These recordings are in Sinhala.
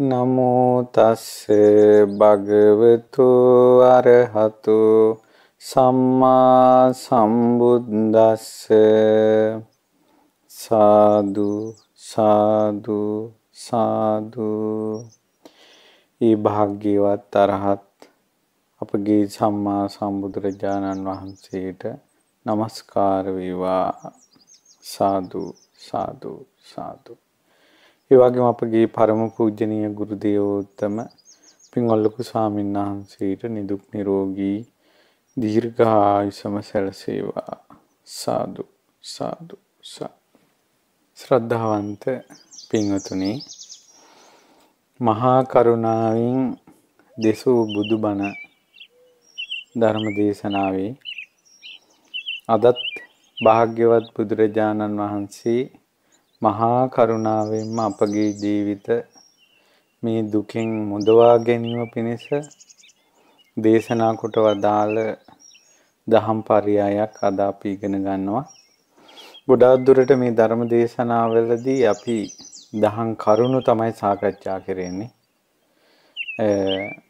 නමෝ තස්ස භගවතු අරහතු සම්මා සම්බුද්දස්ස සාදු සාදු සාදු ඊ භාග්‍යවත් අරහත් අපගේ සම්මා සම්බුදුරජාණන් වහන්සේට নমස්කාර වේවා සාදු සාදු සාදු ඒ වගේම අපගේ පරම පූජනීය ගුරු දේවෝත්තම පින්වල්ලකු ස්වාමීන් වහන්සේට නිදුක් නිරෝගී දීර්ඝායුෂම සැලසේවා සාදු සාදු සා ශ්‍රද්ධාවන්ත පින්වතුනි මහා කරුණාවෙන් දෙසූ බුදුබණ ධර්ම දේශනාවේ අදත් භාග්‍යවත් බුදුරජාණන් වහන්සේ මහා කරුණාවෙන්ම අපගේ ජීවිත මේ දුකින් මුදවා ගැනීම පිණිස දේශනා කොට වදාළ දහම් පරයයක් අද අපි ඉගෙන ගන්නවා. ගොඩාක් දුරට මේ ධර්ම දේශනාවලදී අපි දහම් කරුණු තමයි සාකච්ඡා කරන්නේ.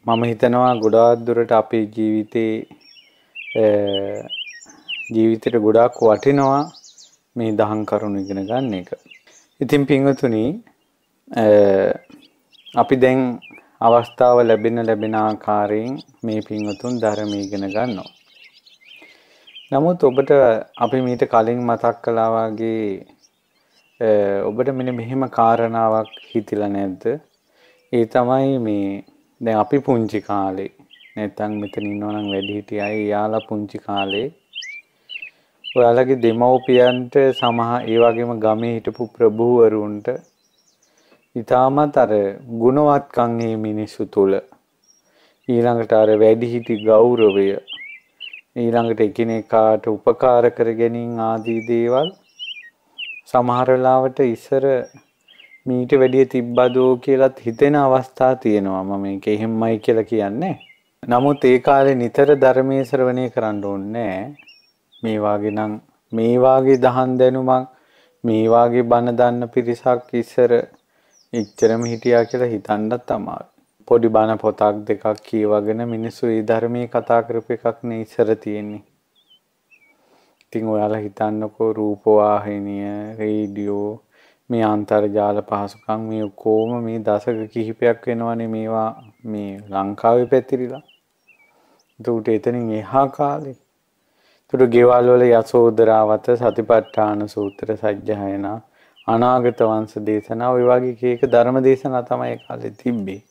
මම හිතනවා ගොඩාක් දුරට අපේ ජීවිතේ ජීවිතේට ගොඩාක් වටිනවා මේ දහම් කරුණු ඉගෙන ගන්න එක. ඉතින් පිංවතුනි අපි දැන් අවස්ථාව ලැබෙන ලැබෙන ආකාරයෙන් මේ පිංවතුන් ධර්මය ඉගෙන ගන්නවා. නමුත් ඔබට අපි මීට කලින් මතක් කළා වගේ ඔබට මෙන්න මෙහෙම කාරණාවක් හිතිලා නැද්ද? ඒ තමයි මේ දැන් අපි පුංචි කාලේ නැත්තම් මෙතන ඉන්නවා නම් වැඩිහිටියයි යාලා පුංචි කාලේ ඔයාලගේ දෙමව්පියන්ට සමහ ඒ වගේම ගමේ හිටපු ප්‍රභූවරුන්ට ඊටමත් අර ගුණවත්කම් මේ මිනිස්සු තුල ඊළඟට අර වැඩිහිටි ගෞරවය ඊළඟට එකිනෙකාට උපකාර කර ගැනීම ආදී දේවල් සමහර වෙලාවට ඉස්සර මීට වැඩිය තිබ්බදෝ කියලත් හිතෙන අවස්ථා තියෙනවා මම මේක එහෙම්මයි කියලා කියන්නේ. නමුත් ඒ කාලේ නිතර ධර්මයේ ශ්‍රවණය කරන්න ඕනේ මේ වාගේ නම් මේ වාගේ දහන් දැනුමක් මේ වාගේ බණ දන්න පිරිසක් ඉස්සර එච්චරම හිටියා කියලා හිතන්නත් අමාරුයි. පොඩි බණ පොතක් දෙකක් කියවගෙන මිනිස්සු ඒ ධර්මයේ කතා කරපු එකක් නේ ඉස්සර තියෙන්නේ. ඉතින් ඔයාලා හිතන්නකෝ රූපවාහිනිය, රේඩියෝ මේ අන්තර්ජාල පහසුකම් මේ ඔක්කොම මේ දශක කිහිපයක් වෙනවනේ මේවා මේ ලංකාවේ පැතිරිලා. දුට එතනින් එහා කාලේ තුරු ගෙවල් වල යසෝදරාවත සතිපට්ඨාන සූත්‍ර සජ්ජායන අනාගත වංශ දේශනා ඔය වගේ කීක ධර්ම දේශනා තමයි ඒ කාලේ තිබ්බේ.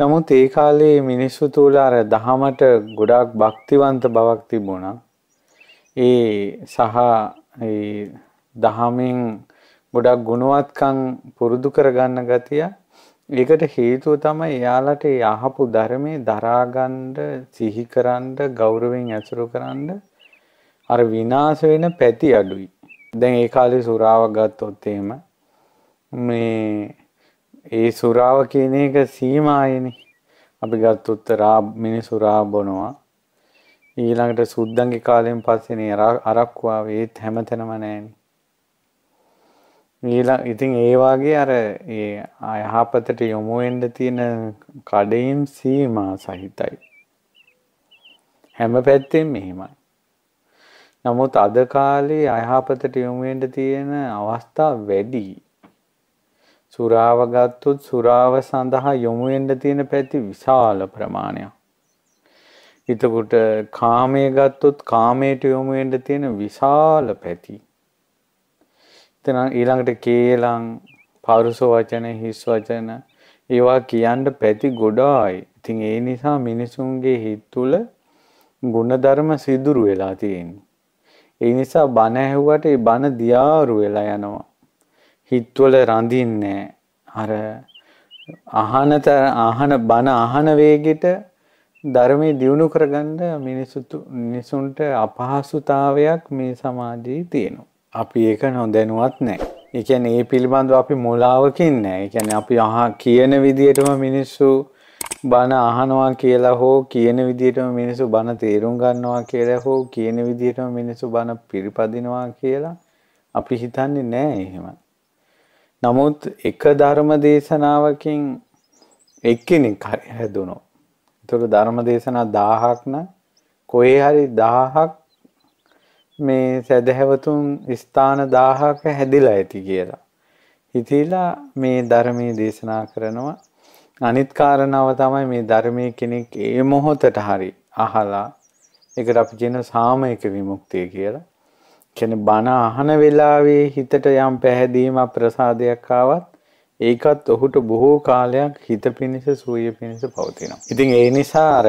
නමුත් ඒ කාලේ මිනිස්සු තුල අර දහමට ගොඩාක් භක්තිවන්ත බවක් තිබුණා. ඒ සහ ඒ දහමෙන් ගොඩක් ගුණවත්කම් පුරුදු කරගන්න ගතිය ඒකට හේතුව තමයි එයාලට ඒ අහපු ධර්මයේ දරාගන්න සිහිකරන්න ගෞරවයෙන් ඇසුරු කරන්න අර විනාශ වෙන පැති අඩුයි. දැන් ඒ කාලේ සුරාව ගත්තොත් එහෙම මේ ඒ සුරාව කියන එක සීමායනේ. අපි ගත්තොත් රා මිනිසු රා බොනවා. ඊළඟට සුද්දන්ගේ කාලයෙන් පස්සේනේ අරක්කු ආවේ ඒත් හැමතැනම නැහැනේ. ඊලා ඉතින් ඒවාගේ අර ඒ අයහපතට යොමුුවෙන්ඩ තියෙන කඩයිම් සීමා සහිතයි. හැම පැත්තෙන් මෙහෙමයි. නමුත් අද කාලේ අයහපතට යොමුුවෙන්ට තියෙන අවස්ථා වැඩි. සුරාව ගත්තුත් සුරාව සඳහා යොමුුවෙන්ඩ තියෙන පැති විශාල ප්‍රමාණයක්. එතකොට කාමය ගත්තොත් කාමයට යොමුුවෙන්ට තියෙන විශාල පැති. එතන ඊළඟට කේලම් පරුස වචන හිස් වචන ඒවා කියන්න පැති ගොඩායි. ඉතින් ඒ නිසා මිනිසුන්ගේ හිත තුළ ಗುಣධර්ම සිදුරු වෙලා තියෙනවා. ඒ නිසා බණ ඇහුවට ඒ බණ දියාරු වෙලා යනවා. හිතවල රඳින්නේ අර අහනත අහන බණ අහන වේගෙට ධර්මයේ දියුණු කරගන්න මිනිසුන්ට අපහසුතාවයක් මේ සමාජයේ තියෙනවා. අපි ඒක නොදැනුවත් නෑ. එකැන ඒ පිළිබඳව අපි මුලාවකින් නෑ එකැන අපි අහා කියන විදියටම මිනිස්සු බණ අහනවා කියලා හෝ කියන විදියටම මිනිසු බණ තේරුම් ගන්නවා කියලා හෝ කියන විදියටම මිනිසු බණ පිරිපදිනවා කියලා අපි හිතන්නේ නෑ එහෙම. නමුත් එක ධර්ම දේශනාවකින් එක්කෙනෙක් හැදුණෝ. ඒතර ධර්ම දේශනා 1000ක් නම් කොහේ හරි 1000ක් මේ සැදැහැවතුන් ස්ථාන දාහක හැදිලා ඇති කියලා. හිතීලා මේ ධර්මයේ දේශනා කරනවා අනිත් කාරණාව තමයි මේ ධර්මයේ කෙනෙක් ඒ මොහොතට හරි අහලා ඒකට අපි කියන සාමයික විමුක්තිය කියලා. කියන්නේ බණ අහන වෙලාවේ හිතට යම් පැහැදීමක් ප්‍රසාදයක් ආවත් ඒකත් ඔහුට බොහෝ කාලයක් හිත පිණිස සුවය පිණිස පවතිනවා. ඉතින් ඒ නිසා අර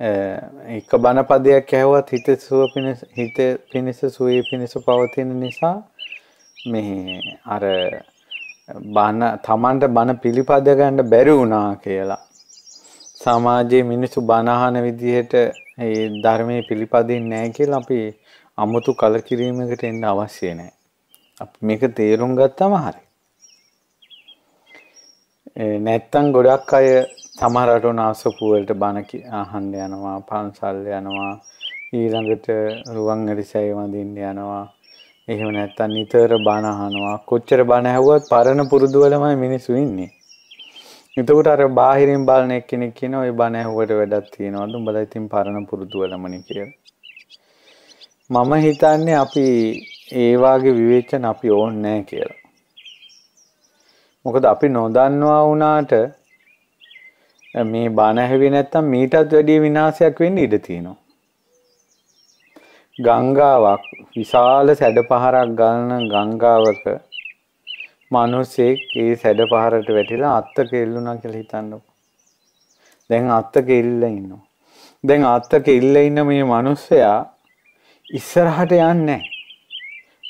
එක බණපදයක් ඇහුවත් හිත සුව පිණිස හිත පිණිස සුවේ පිණිස පවතින නිසා මේ අර බණ තමන්ට බණ පිළිපද ගන්න බැරි වුණා කියලා සමාජයේ මිනිස්සු බණ අහන විදිහට ඒ ධර්මයේ පිළිපදින්නේ නැහැ කියලා අපි අමුතු කලකිරීමකට එන්න අවශ්‍ය නැහැ. අපි මේක තේරුම් ගත්තම හරි. නැත්තම් ගොඩක් අය සමහරට නාසපුවලට බණ අහන්න යනවා පන්සල් යනවා ඊළඟට රුවන් ඇරිසැය වඳින්න යනවා එහෙම නැත්තම් නිතර බණ අහනවා කොච්චර බණ ඇහුවත් පරණ පුරුදු වලමයි මිනිස්සු ඉන්නේ එතකොට අර බාහිරින් බලන එක්කෙනෙක් කියන ওই බණ ඇහුවට වැඩක් තියනවලු උඹලා ඉතින් පරණ පුරුදු වලමනේ කියලා මම හිතන්නේ අපි ඒ වාගේ විවේචන අපි ඕනේ නැහැ කියලා මොකද අපි නොදන්නවා වුණාට මේ බණ ඇහුවේ නැත්තම් මීටත් වැඩිය විනාශයක් වෙන්න ඉඩ තියෙනවා. ගංගාවක් විශාල සැඩ පහරක් ගලන ගංගාවක මිනිසෙක් ඒ සැඩ පහරට වැටිලා අත්ත කෙල්ලුණා කියලා හිතන්නකො. දැන් අත්ත කෙල්ල ඉන්නවා. දැන් අත්ත කෙල්ල ඉන්න මේ මිනිස්සයා ඉස්සරහට යන්නේ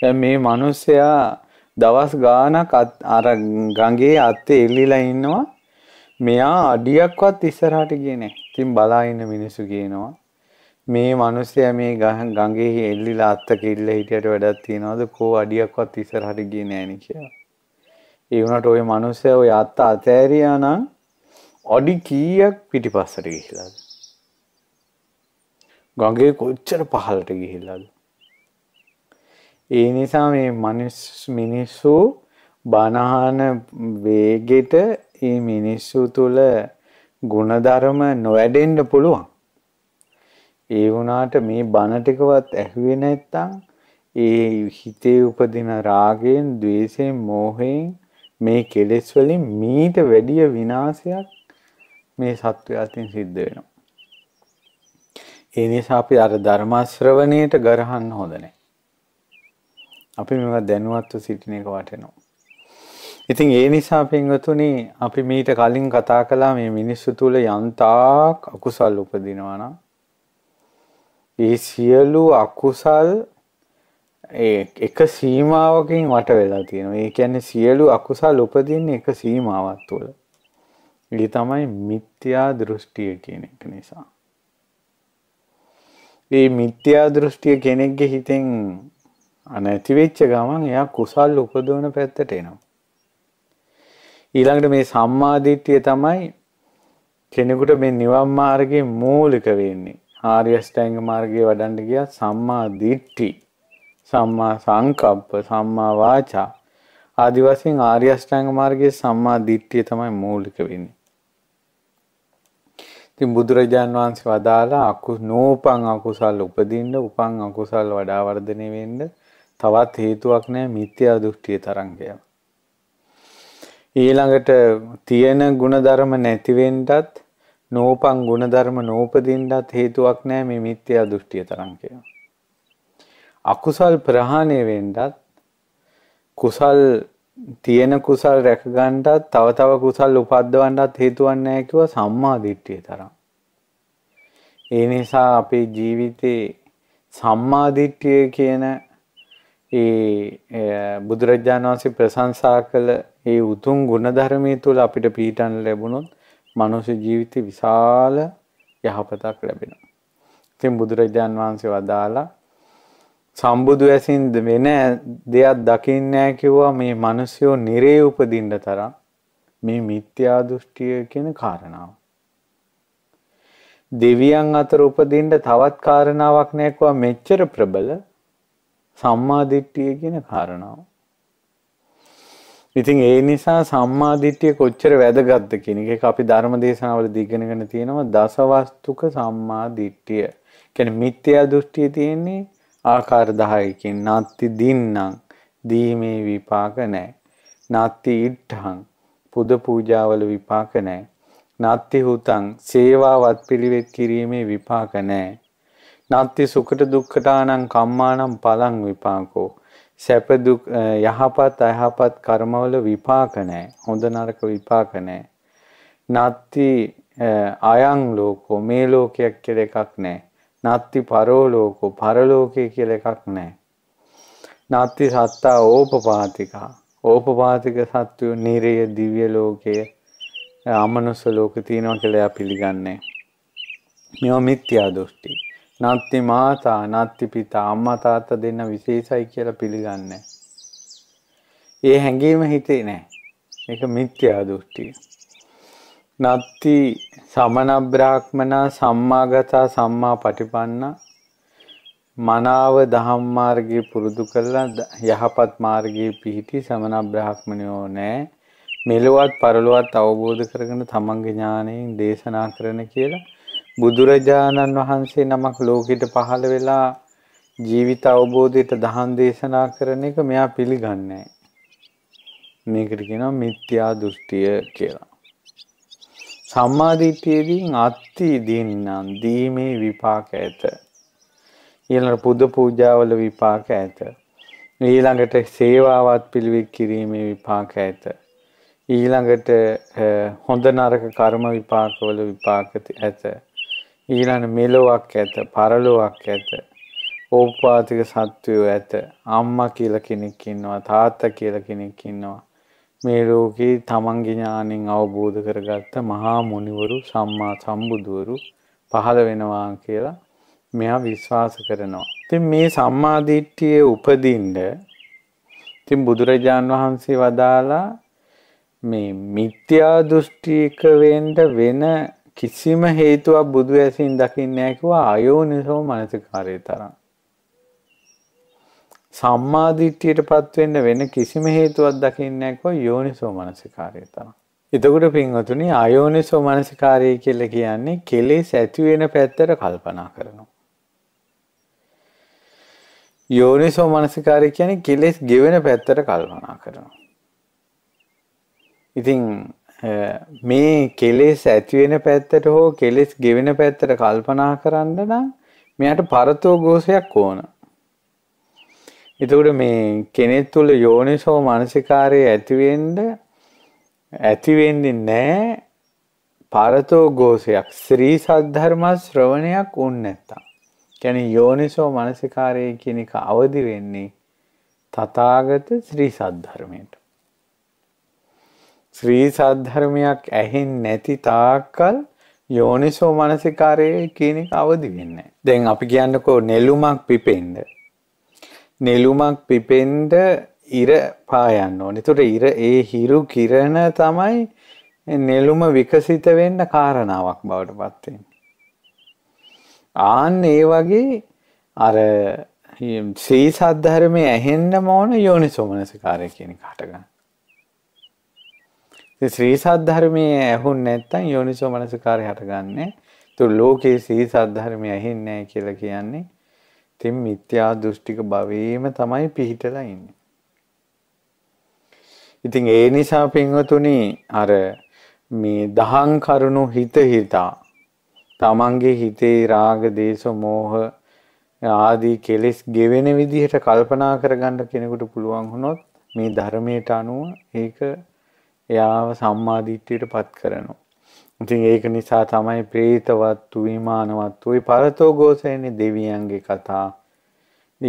දැන් මේ මිනිස්සයා දවස් ගාණක් අර ගඟේ අත්තේ එල්ලිලා ඉන්නවා මෙයා අඩියක්වත් ඉස්සරහට ගියේ නැහැ. ඉතින් බලා ඉන්න මිනිස්සු කියනවා මේ මිනිස්සයා මේ ගඟේ එල්ලිලා අත්ත කිල්ල හිටියට වැඩක් තියනවද කෝ අඩියක්වත් ඉස්සරහට ගියේ නෑනේ කියලා. ඒ වුණාට ওই මිනිස්සයා ওই අත්ත අතෑරියා නම් අඩි කීයක් පිටිපස්සට ගිහිලාද? ගඟේ කොච්චර පහළට ගිහිලාද? ඒ නිසා මේ මිනිස් මිනිස්සු බනහන වේගෙට ඒ මිනිස්සු තුළ ಗುಣධර්ම නොවැඩෙන්න පුළුවන්. ඒ වුණාට මේ බණ ටිකවත් ඇහුවේ නැත්තම් ඒ හිතේ උපදින රාගයෙන්, ద్వේෂයෙන්, මෝහයෙන් මේ කෙලෙස් වලින් මීට වැඩිය විනාශයක් මේ සත්වය අතින් සිද්ධ වෙනවා. ඒ නිසා අපි අර ධර්ම ශ්‍රවණයට ගරහන්න හොඳ නැහැ. අපි මේවා දැනුවත්ව සිටින එක වටිනවා. ඉතින් ඒ නිසා පින්වතුනි අපි මීට කලින් කතා කළා මේ මිනිස්සු තුල යන්තාක් අකුසල් උපදිනවා නම් ඒ සියලු අකුසල් එක සීමාවකින් වට වෙලා තියෙනවා. ඒ කියන්නේ සියලු අකුසල් උපදින්නේ එක සීමාවක් තුළ. ඒ තමයි මිත්‍යා දෘෂ්ටිය කියන එක නිසා. මේ මිත්‍යා දෘෂ්ටිය කෙනෙක්ගේ හිතෙන් අනැති වෙච්ච ගමන් එයා කුසල් උපදවන පැත්තට එනවා. ඊළඟට මේ සම්මාදිට්ඨිය තමයි කෙනෙකුට මේ නිවන් මාර්ගයේ මූලික වෙන්නේ. ආර්ය අෂ්ටාංග මාර්ගයේ වඩන්න ගියා සම්මා දිට්ඨි, සම්මා සංකප්ප, සම්මා වාචා ආදි වශයෙන් ආර්ය අෂ්ටාංග මාර්ගයේ සම්මා දිට්ඨිය තමයි මූලික වෙන්නේ. ඉතින් බුදුරජාන් වහන්සේ වදාලා අකු නෝපං අකුසල් උපදින්න උපං අකුසල් වඩා වර්ධනය වෙන්න තවත් හේතුවක් නැහැ මිත්‍යා දෘෂ්ටිය තරංගයක්. ඊළඟට තියෙන ಗುಣධර්ම නැතිවෙන්නටත් නෝපං ಗುಣධර්ම නෝපදින්නටත් හේතුවක් නැහැ මේ මිත්‍යා දෘෂ්ටිය තරම් අකුසල් ප්‍රහාණය වෙන්නත් කුසල් තියෙන කුසල් රැක ගන්නටත් තව තව කුසල් උපද්දවන්නටත් හේතුවක් නැහැ කිව්ව සම්මා දිට්ඨිය තරම්. ඒ නිසා අපේ ජීවිතේ සම්මා දිට්ඨිය කියන ඒ බුදුරජාණන් වහන්සේ ප්‍රශංසා කළ ඒ උතුම් ගුණධර්මයේ තුල අපිට පීඨාන ලැබුණොත් මනුෂ්‍ය ජීවිතේ විශාල යහපතක් ලැබෙනවා. ඉතින් බුදුරජාන් වහන්සේ වදාලා සම්බුදු ඇසින් වෙන දෙයක් දකින්නේ නැහැ කිව්වා මේ මිනිස්සු නිරේ උපදින්න තරම් මේ මිත්‍යා දෘෂ්ටිය කියන කාරණාව. දෙවියන් අතර උපදින්න තවත් කාරණාවක් නැක්වා මෙච්චර ප්‍රබල සම්මා දිට්ඨිය කියන කාරණාව. ඉතින් ඒ නිසා සම්මාධිට්්‍යය කොච්චර වැදගත්ද කෙනෙක අපි ධර්ම දේශනාවල දිගනගෙන තියෙනවා දසවස්තුක සම්මාධිට්ටිය කැන මිත්‍යයා දෘෂ්ටිය තියෙන්නේ ආකාර දහයකින් නත්ති දින්නම් දීමේ විපාක නෑ. නත්ති ඉට්ටහන් පුද පූජාවල විපාක නෑ. නත්ති හුතන් සේවාවත් පිළිවෙත් කිරීමේ විපාක නෑ. නත්ති සුකට දුක්කටානං කම්මානම් පලං විපාකෝ. සැප දුක් යහපත් අයහපත් කර්මවල විපාක නැහැ. හොඳ නරක විපාක නැහැ. නත්ති අයං ලෝකෝ මේ ලෝකයක් කියලා එකක් නැහැ. නත්ති පරෝ ලෝකෝ පරලෝකේ කියලා එකක් නැහැ. නත්ති සත්තා ඕපපාතිකා ඕපපාතික සත්වය නිරය දිව්‍ය ලෝකය අමනුස්ස ලෝක තියෙනවා කියලා එයා පිළිගන්නේ. මේවා මිත්‍යා දෘෂ්ටි. නත්ති මාතා නත්ති පිතා අම්මා තාත්තා දෙන්න විශේෂයි කියලා පිළිගන්නේ. ඒ හැඟීම හිතේ නෑ. මේක මිත්‍යා දෘෂ්ටිය. නත්ති සමනබ්‍රාහ්මනා සම්මාගතා සම්මා පටිපන්නා මනාව දහම් මාර්ගයේ පුරුදු කරලා යහපත් මාර්ගයේ පිහිටි සමන බ්‍රාහ්මණයෝ නෑ මෙලොවත් පරලොවත් අවබෝධ කරගෙන තමන්ගේ ඥාණයෙන් දේශනා කරන කියලා බුදුරජාණන් වහන්සේ නමක් ලෝකෙට පහළ වෙලා ජීවිත අවබෝධයට දහම් දේශනා කරන එක මෙයා පිළිගන්නේ මේකට කියනවා මිත්‍යා දෘෂ්ටිය කියලා. සම්මා දිට්ඨියදී අත්ති දින්නම් දීමේ විපාක ඇත. ඊළඟ පුද පූජාවල විපාක ඇත. ඊළඟට සේවාවත් පිළිවෙත් කිරීමේ විපාක ඇත. ඊළඟට හොඳ නරක කර්ම විපාකවල විපාක ඇත. ඊළඟ මෙලොවක් ඇත, පරලොවක් ඇත. ඕපපාතික සත්වයෝ ඇත. අම්මා කියලා කෙනෙක් ඉන්නවා, තාත්තා කියලා කෙනෙක් ඉන්නවා. මේ ලෝකේ තමන්ගේ ඥාණයෙන් අවබෝධ කරගත්ත මහා මුනිවරු සම්මා සම්බුදවරු පහළ වෙනවා කියලා මෙයා විශ්වාස කරනවා. ඉතින් මේ සම්මා දිට්ඨියේ උපදින්න ඉතින් බුදුරජාන් වහන්සේ වදාලා මේ මිත්‍යා දෘෂ්ටික වෙන්න වෙන කිසිම හේතුවක් බුදු ඇසින් දකින්නේ කිවා අයෝනිසෝ මනසිකාරයේ තරම්. සම්මාධිට්ඨියට පත්වෙන්න වෙන කිසිම හේතුවක් දකින්නේ කිවා යෝනිසෝ මනසිකාරයේ තරම්. එතකොට පින්වතුනි අයෝනිසෝ මනසිකාරය කියලා කියන්නේ කෙලෙස් ඇති වෙන පැත්තට කල්පනා කරනවා. යෝනිසෝ මනසිකාරය කියන්නේ කෙලෙස් ගෙවෙන පැත්තට කල්පනා කරනවා. ඉතින් මේ කෙලෙස් ඇතිවෙන පැත්තට හෝ කෙලෙස් ගෙවෙන පැත්තට කල්පනා කරන්න නම් මෙයාට පරතෝ ගෝසයක් ඕන. එතකොට මේ කෙනෙක් තුල යෝනිසෝ මානසිකාරය ඇතිවෙන්න ඇතිවෙන්නේ නැහැ පරතෝ ගෝසයක් ශ්‍රී සද්ධර්ම ශ්‍රවණයක් උන් නැත්තම්. කියන්නේ යෝනිසෝ මානසිකාරය කියන එක අවදි වෙන්නේ තථාගත ශ්‍රී සද්ධර්මයට. ශ්‍රී සද්ධර්මයක් ඇහෙන් නැති තාක්කල් යෝනිසෝ මනසිකාරයේ කියන එක අවදි වෙන්නේ. දැන් අපි කියන්නකෝ නෙළුමක් පිපෙන්න. නෙළුමක් පිපෙන්න ඉර පායන්න ඕනේ. ඒතකොට ඉර ඒ හිරු කිරණ තමයි නෙළුම විකසිත වෙන්න කාරණාවක් බවට පත් ආන්න ඒ වගේ අර ශ්‍රී සද්ධර්මයේ ඇහෙන්න ඕන යෝනිසෝමනසිකාරය කියන කාටගන්න. ශ්‍රී සද්ධර්මය ඇහුන් නැත්තන් යෝනිසෝ මනසකාරය හටගන්නේ තු ලෝකයේ සී සද්ධර්මය ඇහින්නෑ කියල කියන්නේ තින් මිත්‍යා දෘෂ්ටික භවීම තමයි පිහිටලා ඉන්න. ඉතින් ඒ නිසා පින්වතුනි අර මේ දහං කරුණු හිත හිතා තමන්ගේ හිතේ රාග දේශ මෝහ ආදී කෙලෙස් ගෙවෙන විදිහට කල්පනා කරගන්න කෙනෙකුට පුළුවන් වුණොත් මේ ධර්මයට අනුව ඒක එයාව සම්මාධිට්්‍යයට පත් කරනවා. ඉතින් ඒක නිසා තමයි ප්‍රේතවත්තු විමානවත්තු යි පරතෝගෝසයනි දෙවියන්ගේ කතා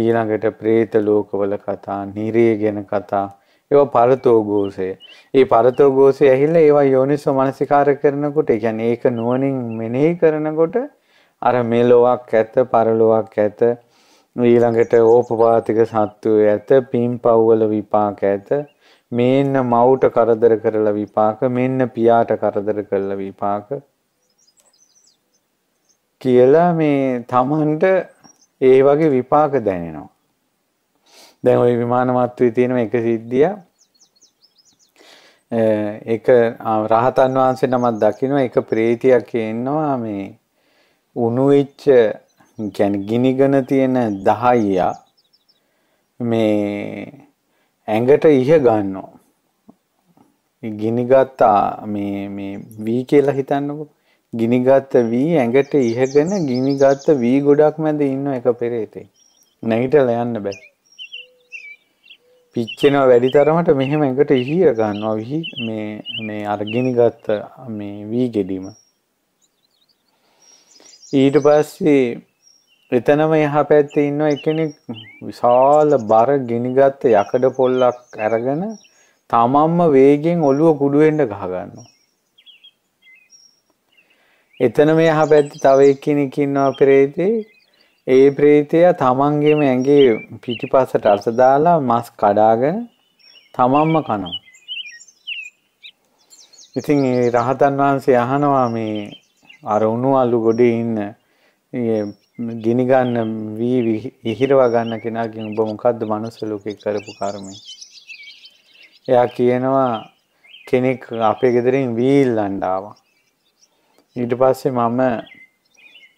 ඊළඟට ප්‍රේත ලෝකවල කතා නිරේ ගැන කතා ඒව පරතෝගෝසය ඒ පරතෝගෝසය ඇහිල්ල ඒවා යෝනිස්ව මනසිකාර කරනකොට එකැන ඒක නුවනින් මෙනෙහි කරනකොට අර මෙලොවක් ඇත පරලොවක් ඇත ඊළඟට ඕපපාතික සත්තුව ඇත පින් පව්වල විපාක ඇත මෙන්න මව්ට කරදර කරලා විපාක මෙන්න පියාට කරදර කරලා විපාක කියලා මේ තමන්ට ඒ වගේ විපාක දැනෙනවා. දැන් ওই විමාන මාත්‍රි තියෙන එක සිද්ධිය ඒක රහතන් වහන්සේ නමක් දකින්න එක ප්‍රේතියක් ඉන්නවා මේ උණු වෙච්ච කියන්නේ ගිනිගෙන තියෙන දහයියා මේ ඇඟට ඉහ ගන්නෝ. ගිනිගත්තා වී කියලා හිතන්නකු ගිනිගත්ත වී ඇඟට ඉහගෙන ගිනිගත්ත වී ගොඩක් මැද ඉන්න එක පෙරේතේ. නැහිටල යන්න බැ. පිච්චෙනවා වැඩි තරමට මෙහෙම එකට ඉහිර ගන්නවා විහි මේ මේ අරගිනිගත්ත මේ වී ගෙඩීම. ඊට පස්සේ එතනම එහා පැත්තේ ඉන්න එකෙනෙක් විශාල බර ගිනිගත්ත යකඩ පොල්ලක් අරගෙන තමන්ම වේගෙන් ඔළුව කුඩු වෙන්න ගහගන්නවා. එතන මේ එහා පැත්තේ තව එක්කෙනෙක් ඉන්නවා ප්‍රේතේ. ඒ ප්‍රේතයා තමන්ගේම ඇඟේ පිටිපස්සට අස දාලා මස් කඩාගෙන තමන්ම කනවා. ඉතින් ඒ රහතන් වහන්සේ අහනවා මේ අර උණු අලු ගොඩේ ඉන්න ගිනිගන්න වී ඉහිරවා ගන්න කෙනාගෙන් ඔබ මොකද්ද මනුස්ස ලෝකේ කරපු කර්මය? එයා කියනවා කෙනෙක් අපේ ගෙදරින් වීල්ලන්න ආවා. ඊට පස්සේ මම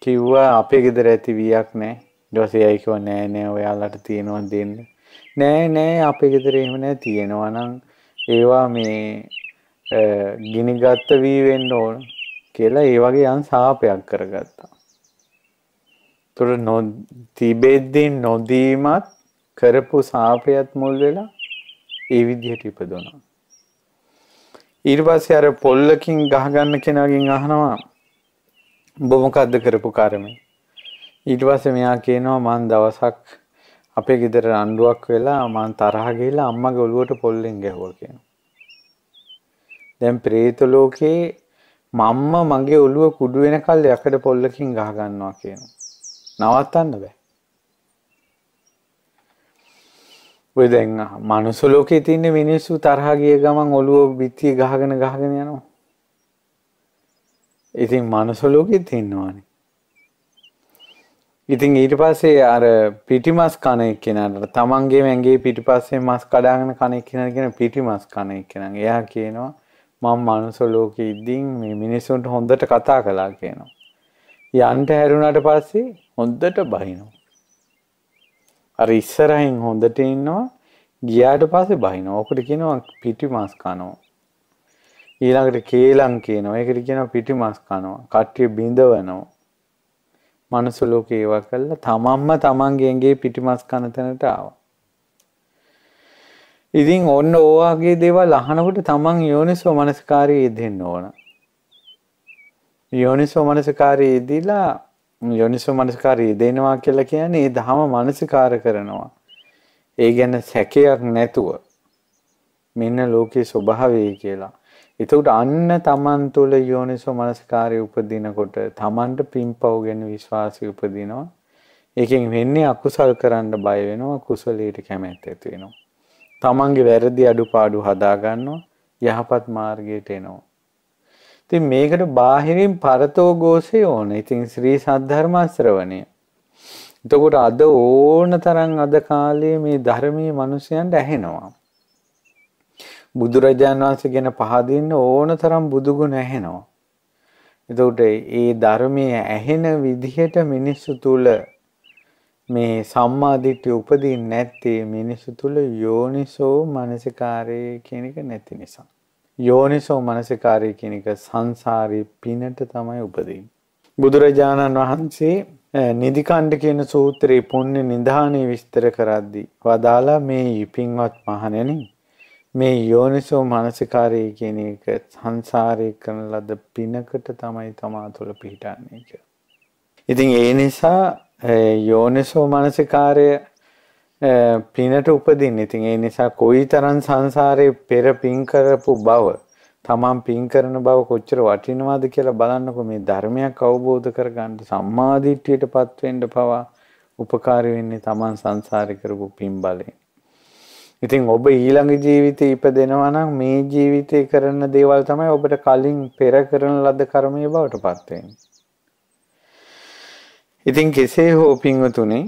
කිව්වා අපේ ගෙදර ඇති වියක් නැහැ. ඊට පස්සේ එයා කිව්වා නෑ නෑ ඔයාලට තියෙනවා දෙන්න. නෑ නෑ අපේ ගෙදර එහෙම නෑ තියෙනවා නම් ඒවා මේ ගිනිගත්ත වී වෙන්න ඕන කියලා ඒ වගේ යම් සාපයක් කරගත්තා. එතකොට තිබෙද්දී නොදීමත් කරපු සාපයත් මුල් වෙලා ඒ විදිහට ඉපදෙනවා. ඊට පස්සේ අර පොල්ලකින් ගහගන්න කෙනාගෙන් අහනවා ඔබ මොකද්ද කරපු කර්මය? ඊට පස්සේ මෙයා කියනවා මං දවසක් අපේ ගෙදර රණ්ඩුවක් වෙලා මං තරහ ගිහලා අම්මගේ ඔළුවට පොල්ලෙන් ගැහුවා කියනවා. දැන් പ്രേත ලෝකේ මම්ම මගේ ඔළුව කුඩු වෙනකල් යකඩ පොල්ලකින් ගහ ගන්නවා කියනවා. නවත්තන්න බෑ. ඔය දැන් මනුස්ස ලෝකේ තියෙන මිනිස්සු තරහා ගිය ගමන් ඔළුව පිටිය ගහගෙන ගහගෙන යනවා. ඉතින් මනුස්ස ලෝකේ තියෙනවානේ. ඉතින් ඊට පස්සේ අර පිටිමස් කන එක්කෙනාට තමන්ගේ ඇඟේ පිටිපස්සේ මස් කඩාගෙන කන එක්කෙනාට කියන පිටිමස් කන එක්කෙනා. එයා කියනවා මම මනුස්ස ලෝකෙ ඉඳින් මේ මිනිස්සුන්ට හොඳට කතා කළා කියනවා. යන්න හැරුණාට පස්සේ හොඳට බහිනවා. අර ඉස්සරහින් හොඳට ඉන්නවා ගියාට පස්සේ බහිනවා. ඔකට කියනවා පිටිමාස් කනවා. ඊළඟට කේලම් කියනවා. ඒකට කියනවා පිටිමාස් කනවා. කට්ටිය බිඳවනවා. මනුස්ස ලෝකේ ඒවා කළා තමන්ම තමන්ගේ ඇඟේ පිටිමාස් කන තැනට ආවා. ඉතින් ඔන්න ඕවාගේ දේවල් අහනකොට තමන් යෝනිසෝ මනස්කාරයේ දෙන්න ඕන. යෝනිසෝ මනසකාරී යෙදিলা යෝනිසෝ මනසකාරී දෙනවා කියලා කියන්නේ ඒ ධම මනසකාර කරනවා. ඒ ගැන සැකයක් නැතුව මෙන්න ලෝකේ ස්වභාවය කියලා. එතකොට අන්න තමන් තුළ යෝනිසෝ මනසකාරය උපදිනකොට තමන්ට පිම්පව් ගැන විශ්වාසය උපදිනවා. ඒකෙන් වෙන්නේ අකුසල් කරන්න බය වෙනවා, කුසලයට කැමැත්ත ඇති වෙනවා. තමන්ගේ වැරදි අඩුපාඩු හදා ගන්නවා, යහපත් මාර්ගයට එනවා. ඉතින් මේකට බාහිරින් පරතෝ ഘോഷය ඕන. ඉතින් ශ්‍රී සද්ධර්ම ශ්‍රවණය. එතකොට අද ඕන තරම් අද කාලේ මේ ධර්මයේ මිනිසයන්ට ඇහෙනවා. බුදුරජාණන් වහන්සේ ගැන පහදින්න ඕන තරම් බුදුගුණ ඇහෙනවා. එතකොට ඒ ධර්මයේ ඇහෙන විදිහට මිනිස්සු තුල මේ සම්මාදිට්ඨිය උපදින්නේ නැත්තේ මිනිස්සු තුල යෝනිසෝ මනසිකාරය කියන එක නැති නිසා. යෝනිසෝ මනසිකාරය කියන එක සංසාරේ පිනට තමයි උපදින්නේ. බුදුරජාණන් වහන්සේ නිදිකණ්ඩ කියන සූත්‍රයේ පුණ්‍ය නිධානය විස්තර කරද්දී වදාලා මේ පින්වත් මහණෙනි මේ යෝනිසෝ මනසිකාරය කියන එක සංසාරේ කරන ලද පිනකට තමයි තමා තුළ පිහිටන්නේ කියලා. ඉතින් ඒ නිසා යෝනිසෝ මනසිකාරය පිනට උපදින්න. ඉතින් ඒ නිසා කොයිතරම් සංසාරේ පෙර පින් කරපු බව තමන් පින් කරන බව කොච්චර වටිනවද කියලා බලන්නකො මේ ධර්මයක් අවබෝධ කරගන්න සම්මාදිට්ඨියටපත් වෙන්න පවා උපකාරී වෙන්නේ තමන් සංසාරේ කරපු පින් බලයෙන්. ඉතින් ඔබ ඊළඟ ජීවිතේ ඉපදෙනවා නම් මේ ජීවිතේ කරන දේවල් තමයි ඔබට කලින් පෙර කරන ලද කර්මයේ බවට පත් වෙන්නේ. ඉතින් කෙසේ හෝ පින්වතුනි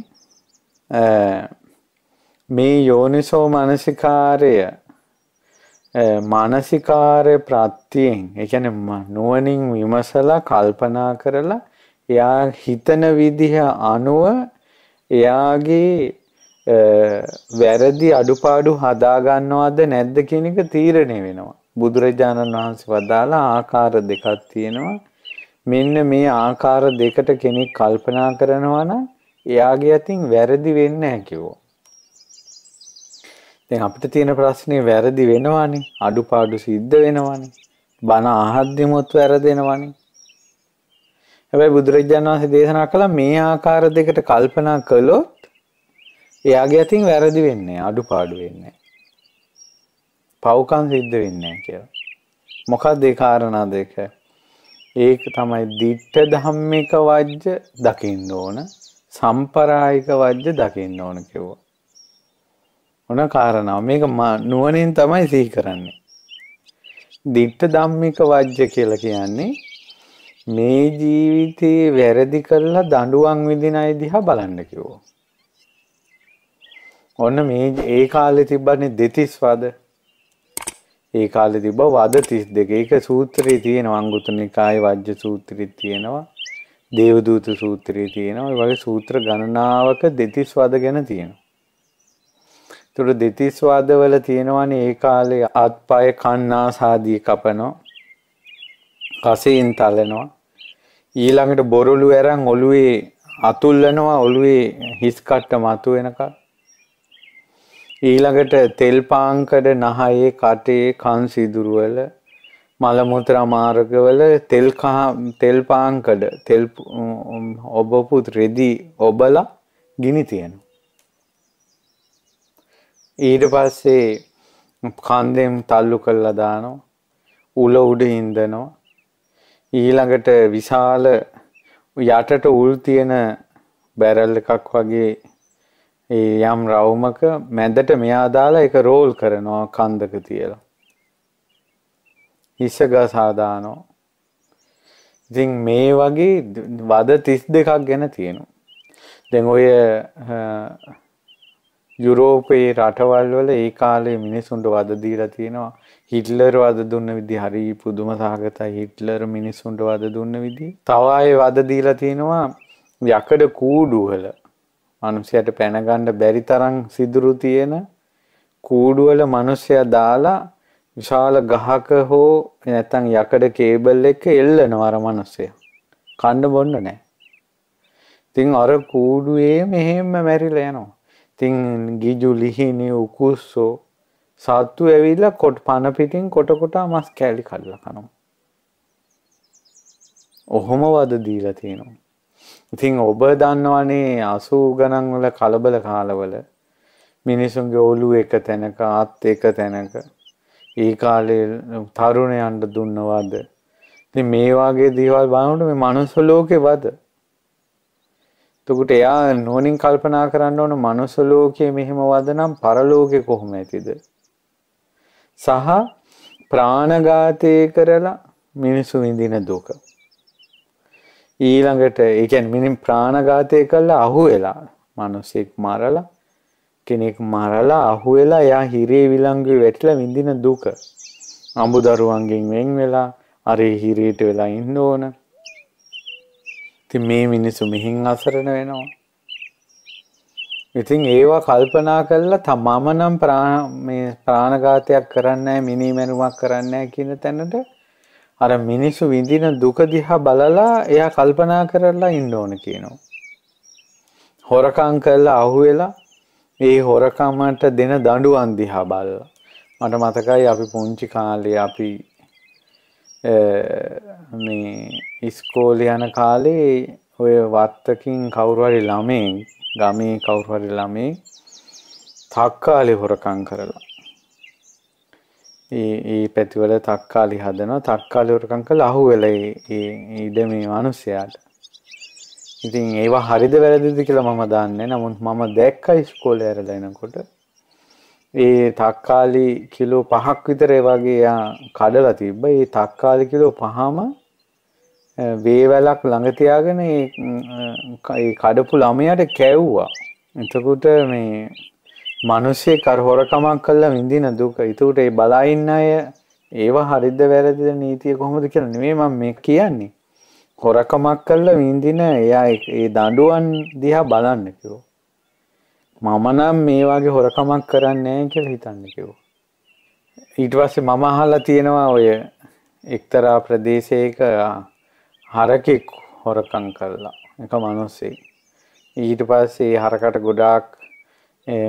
මේ යෝනිසෝ මානසිකාරය මානසිකාරය ප්‍රත්‍යයෙන් ඒ කියන්නේ නුවණින් විමසලා කල්පනා කරලා එයා හිතන විදිහ අනුව එයාගේ වැරදි අඩුපාඩු හදා ගන්නවද නැද්ද කියන එක තීරණය වෙනවා බුදුරජාණන් වහන්සේ වදාලා ආකාර දෙකක් තියෙනවා මෙන්න මේ ආකාර දෙකට කෙනෙක් කල්පනා කරනවා නම් එයාගේ අතින් වැරදි වෙන්නේ නැහැ කිව්වා දැන් අපිට තියෙන ප්‍රශ්නේ වැරදි වෙනවනේ අඩුපාඩු සිද්ධ වෙනවනේ බන අහද්දිමුත් වැරදෙනවනේ හැබැයි බුදුරජාණන් වහන්සේ දේශනා කළා මේ ආකාර දෙකට කල්පනා කළොත් එයාගේ අතින් වැරදි වෙන්නේ අඩුපාඩු වෙන්නේ පව්කම් සිද්ධ වෙන්නේ කියලා මොකක්ද ඒ කාරණා දෙක ඒක තමයි ditta ධම්මික වජ්ජ දකින්න ඕන සම්පරායික වජ්ජ දකින්න ඕන කිව්වා ඔන කාරණාව මේක නුවණින් තමයි සිහි කරන්නේ. දිට්ඨ ධම්මික වජ්‍ය කියලා කියන්නේ මේ ජීවිතේ වැරදි කරලා දඬුවම් විඳින අය දිහා බලන්න කිව්වෝ. ඔන්න මේ ඒ කාලේ තිබ්බනේ දෙතිස් වද. ඒ කාලේ තිබ්බ වද 32. ඒක සූත්‍රයේ තියෙනවා අංගුත්තර නිකායේ වජ්‍ය සූත්‍රයේ තියෙනවා. දේවදූත සූත්‍රයේ තියෙනවා. ඒ වගේ සූත්‍ර ගණනාවක දෙතිස් වද ගැන තියෙනවා. තුර දෙතිස්වාදවල තියෙනවනේ ඒ කාලේ අත්පය කන්නාසාදී කපනෝ කසයෙන් තලනවා ඊළඟට බොරළු ඇරන් ඔළුවේ අතුල්ලනවා ඔළුවේ හිස් කට්ට මතු වෙනකල් ඊළඟට තෙල් පාංකඩ නහයේ කටේ කන් සිදුරුවල මල මුත්‍ර මාර්ගවල තෙල් කහ තෙල් පාංකඩ තෙල් ඔබපු රෙදි ඔබලා ගිනි තියෙනවා ඊට පස්සේ කන්දෙන් තල්ලු කළා දානවා. උල උඩ ඉඳනවා. ඊළඟට විශාල යටට උල් තියෙන බැරල් එකක් වගේ ඒ යම් රවුමක මැදට මෙයා දාලා ඒක රෝල් කරනවා කන්දක තියලා. හිස ගසා දානවා. ඉතින් මේ වගේ වද 32ක් ගැන තියෙනවා. දැන් ඔය යුරෝපයේ රටවල් වල ඒ කාලේ මිනිසුන්ට වද දීලා තියෙනවා හිට්ලර් වද දුන්න විදි හරි පුදුම සහගතයි හිට්ලර් මිනිසුන්ට වද දුන්න විදි. තව අය වද දීලා තියෙනවා යකඩ කූඩු වල මිනිසයාට පැනගන්න බැරි තරම් සිදුරු තියෙන කූඩු වල මිනිසයා දාලා විශාල ගහක හෝ නැත්නම් යකඩ කේබල් එක එල්ලනවා අර මිනිසයා. කන්න බොන්න නැහැ. ඉතින් අර කූඩුවේ මෙහෙම මැරිලා යනවා. ඉතින් ගිජු ලිහිනි උකුස්සෝ සත්තු ඇවිල්ලා කොට පණ පිටින් කොට කොටා මස් කෑලි කඩලා කනවා. ඔහොම වද දීලා තියෙනවා. ඉතින් ඔබ දන්නවනේ 80 ගණන් වල කලබල කාලවල මිනිසුන්ගේ ඔළුව එක තැනක ආත් එක තැනක ඒ කාලේ තරුණයන්ට දුන්නවද ඉතින් මේ වගේ දේවල් බලනකොට මේ මනුස්ස ලෝකේ වද එතකොට එයා නුවණින් කල්පනා කරන්න ඕන මනුස්ස ලෝකයේ මෙහෙම වදනම් පරලෝකෙ කොහොම ඇතිද? සහ ප්‍රාණඝාතය කරලා මිනිසු විඳින දුක. ඊළඟට ඒ කියන්නේ මිනින් ප්‍රාණඝාතය කළා අහුවෙලා මිනිසෙක් මරලා කෙනෙක් මරලා අහුවෙලා එයා හිරේ විලංගුවේ වැටිලා විඳින දුක. අඹ දරුවන්ගෙන් වෙන් වෙලා අරේ හිරේට වෙලා ඉන්න ඕන. ඉතින් මේ මිනිස්සු මිහින් අසරණ වෙනවා. ඉතින් ඒවා කල්පනා කළා තමම නම් මේ ප්‍රාණඝාතයක් කරන්නේ නැහැ, මිනිමැරුමක් කරන්නේ නැහැ කියන තැනට අර මිනිස්සු විඳින දුක දිහා බලලා එයා කල්පනා කරලා ඉන්න ඕන කියනවා. හොරකම් කළා අහුවෙලා ඒ හොරකමට දෙන දඬුවම් දිහා බලලා මට මතකයි අපි පුංචි කාලේ අපි මේ ඉස්කෝල යන කාලේ ඔය වත්තකින් කවුරුහරි ළමෙන් ගමේ කවුරුහරි ළමේ තක්කාලි හොරකං කරලා. ඒ පැතිවල තක්කාලි හදනවා තක්කාලි හොරකං කළ අහු වෙල ඉඩ මේ මනුස්සයාට. ඉතින් ඒවා හරිද වැරදිදි කියලා මම දන්නේ නමුත් මම දැක්ක ඉස්කෝල ඇරලයිනකොට ඒ තක්කාලි කිලෝ පහක් විතර වගේ යා කඩලා තිබ්බ. ඒ තක්කාලි කිලෝ පහම වේවැලක් ළඟ තියාගෙන ඒ කඩපු ළමයාට කැව්වා. එතකොට මේ මිනිස්සෙක් අර හොරකමක් කළා විඳින දුක. ඒකට ඒ බලා ඉන්න අය ඒව හරිද වැරදිද නීතිය කොහොමද කියලා නෙමෙයි මම මේ කියන්නේ. හොරකමක් කළා විඳින එයා ඒ දඬුවම් දිහා බලන්න කිව්වා. මම නම් මේ වගේ හොරකමක් කරන්නේ නැහැ කියලා හිතන්න කිව්වා. ඊට පස්සේ මම අහලා තියෙනවා ඔය එක්තරා ප්‍රදේශයක හරකෙක් හොරකම් කළා. එක මිනිස්සෙක්. ඊට පස්සේ හරකට ගොඩාක්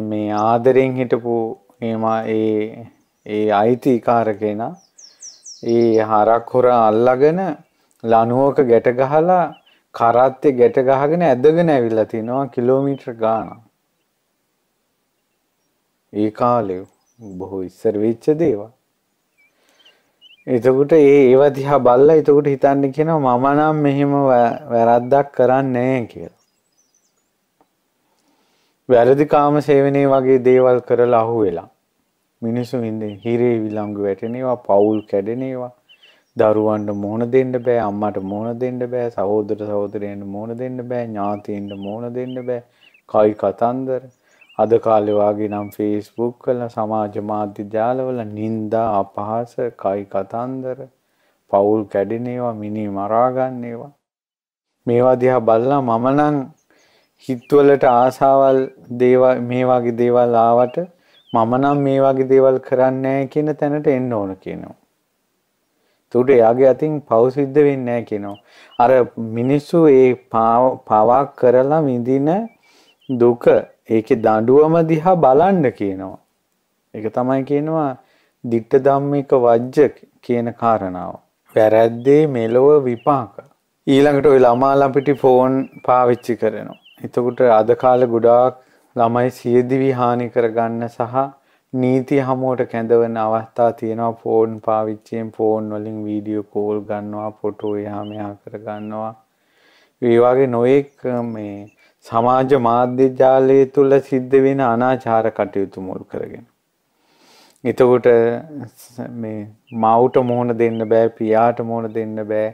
මේ ආදරෙන් හිටපු එමා ඒ ඒ අයිතිකාරකේනා ඒ හරක් හොර අල්ලගෙන ලනුවක ගැට ගහලා කරත්තේ ගැට ගහගෙන ඇදගෙන ඇවිල්ලා තිනවා කිලෝමීටර් ගාණක්. ඒ කාලේ බොහෝ ඉස්සර වෙච්ච දේවල්. එතකොට ඒ ඒවා දිහා බලලා එතකොට හිතන්න කියනවා මම නම් මෙහෙම වැරද්දක් කරන්නේ නැහැ කියලා. වැරදි කාම සේවනයේ වගේ දේවල් කරලා අහුවෙලා මිනිස්සු ඉන්නේ හිරේ විලංගු වැටෙනේවා, පවුල් කැඩෙනේවා, දරුවන්ට මොන දෙන්න බෑ, අම්මට මොන දෙන්න බෑ, සහෝදර සහෝදරයන්ට මොන දෙන්න බෑ, ඥාතීන්ට මොන දෙන්න බෑ, කයි කතන්දර අද කාලේ වාගේ නම් Facebook වල සමාජ මාධ්‍ය ජාලවල නිନ୍ଦා අපහාස කයි කතන්දර පවුල් කැඩෙන ඒවා මිනි මරා ගන්න ඒවා මේවා දිහා බලලා මම නම් හිතවලට ආසාවල් දේවල් මේ වගේ දේවල් ආවට මම නම් මේ වගේ දේවල් කරන්නේ නැහැ කියන තැනට එන්න ඕන කියනවා. උට එයාගේ අතින් පව් සිද්ධ වෙන්නේ නැහැ කියනවා. අර මිනිස්සු ඒ පවක් කරලා විඳින දුක ඒකේ දඬුවම දිහා බලන්න කියනවා. ඒක තමයි කියනවා ditta dhammika vajja කියන කාරණාව. වැරද්දේ මෙලොව විපාක. ඊළඟට ওই ළමා ළපිටි ෆෝන් පාවිච්චි කරනවා. එතකොට අද කාලේ ගොඩාක් ළමයි සියදිවි හානි කරගන්න සහ නීති හමුවට කැඳවන අවස්ථා තියෙනවා ෆෝන් පාවිච්චියෙන් ෆෝන් වලින් වීඩියෝ කෝල් ගන්නවා ෆොටෝ එහා මෙහා කරගන්නවා. ඒ වගේ නොඑක් මේ සමාජ මාධ්‍ය ජාලය තුළ සිද්ධ වෙන අනාචාර කටයුතු මුල් කරගෙන. එතකොට මවුට මුහුණ දෙන්න බෑ පියාට මුහුණ දෙන්න බෑ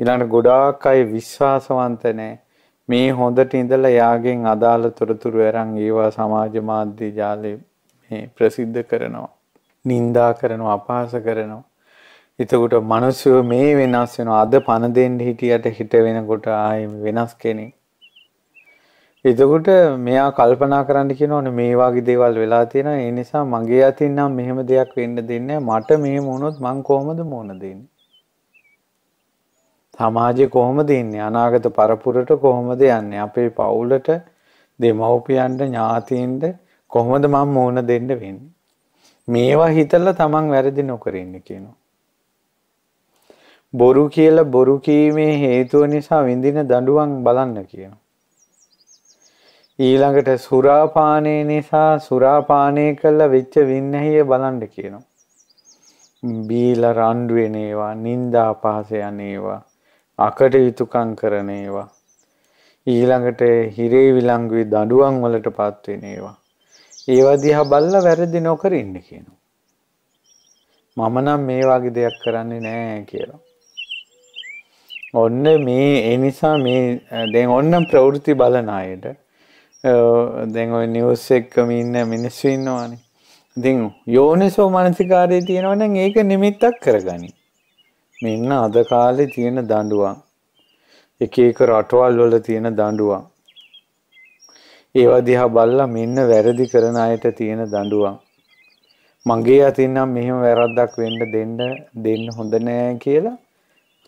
ඊළඟ ගොඩාක් අය විශ්වාසවන්ත නැහැ මේ හොඳට ඉඳලා යාගෙන් අදාළ තොරතුරු අරන් ඒවා සමාජ මාධ්‍ය ජාලේ මේ ප්‍රසිද්ධ කරනවා නින්දා කරනවා අපහාස කරනවා එතකොට මිනිස්සු මේ වෙනස් වෙනවා අද පණ දෙන්න හිටියට හිට වෙනකොට ආයේ වෙනස් කෙනෙක් එතකොට මෙයා කල්පනා කරන්න කියනවනේ මේ වගේ දේවල් වෙලා තියෙනවා ඒ නිසා මගේ අතින් නම් මෙහෙම දෙයක් වෙන්න දෙන්නේ මට මෙහෙම වුණොත් මං කොහොමද මොන දෙන්නේ සමාජේ කොහොමද ඉන්නේ අනාගත පරපුරට කොහොමද යන්නේ අපේ පවුලට දෙමව්පියන්ට ඥාතීන්ට කොහොමද මං මොන දෙන්න වෙන්නේ මේවා හිතලා තමන් වැරදි නොකර ඉන්න කියනවා බොරු කියලා බොරු කීමේ හේතුව නිසා විඳින දඬුවම් බලන්න කියනවා ඊළඟට සුරාපානය නිසා සුරාපානය කල්ල වෙච්ච වින්නහිය බලන්ඩ කියනවා. බීල රණ්ඩුවනේවා නින්දා පහසයනේවා අකට යුතුකං කරනේවා. ඊළඟට හිරේ විලංගුවී දඩුවන් වලට පත්වෙනේවා. ඒවදිහා බල්ල වැරදි නොකර ඉන්න කියනවා. මම නම් මේ වගේ දෙයක් කරන්නේ නෑ කියලා. ඔන්න මේ එනිසා මේ දැන් ඔන්නම් ප්‍රවෘති බලනායට දැන් ඔය නිවස් එක්කම ඉන්න මිනිස්සු ඉන්නවානේ. ඉතින් යෝනිසෝ මනසිකාරයේ තියෙනවනම් ඒක නිමිත්තක් කරගනි. මෙන්න අද කාලේ තියෙන දඬුවම්. එක එක රටවල් වල තියෙන දඬුවම්. ඒවා දිහා බලලා මෙන්න වැරදි කරන අයට තියෙන දඬුවම්. මගේ අතින් නම් මෙහෙම වැරද්දක් වෙන්න දෙන්න දෙන්න හොඳ නෑ කියලා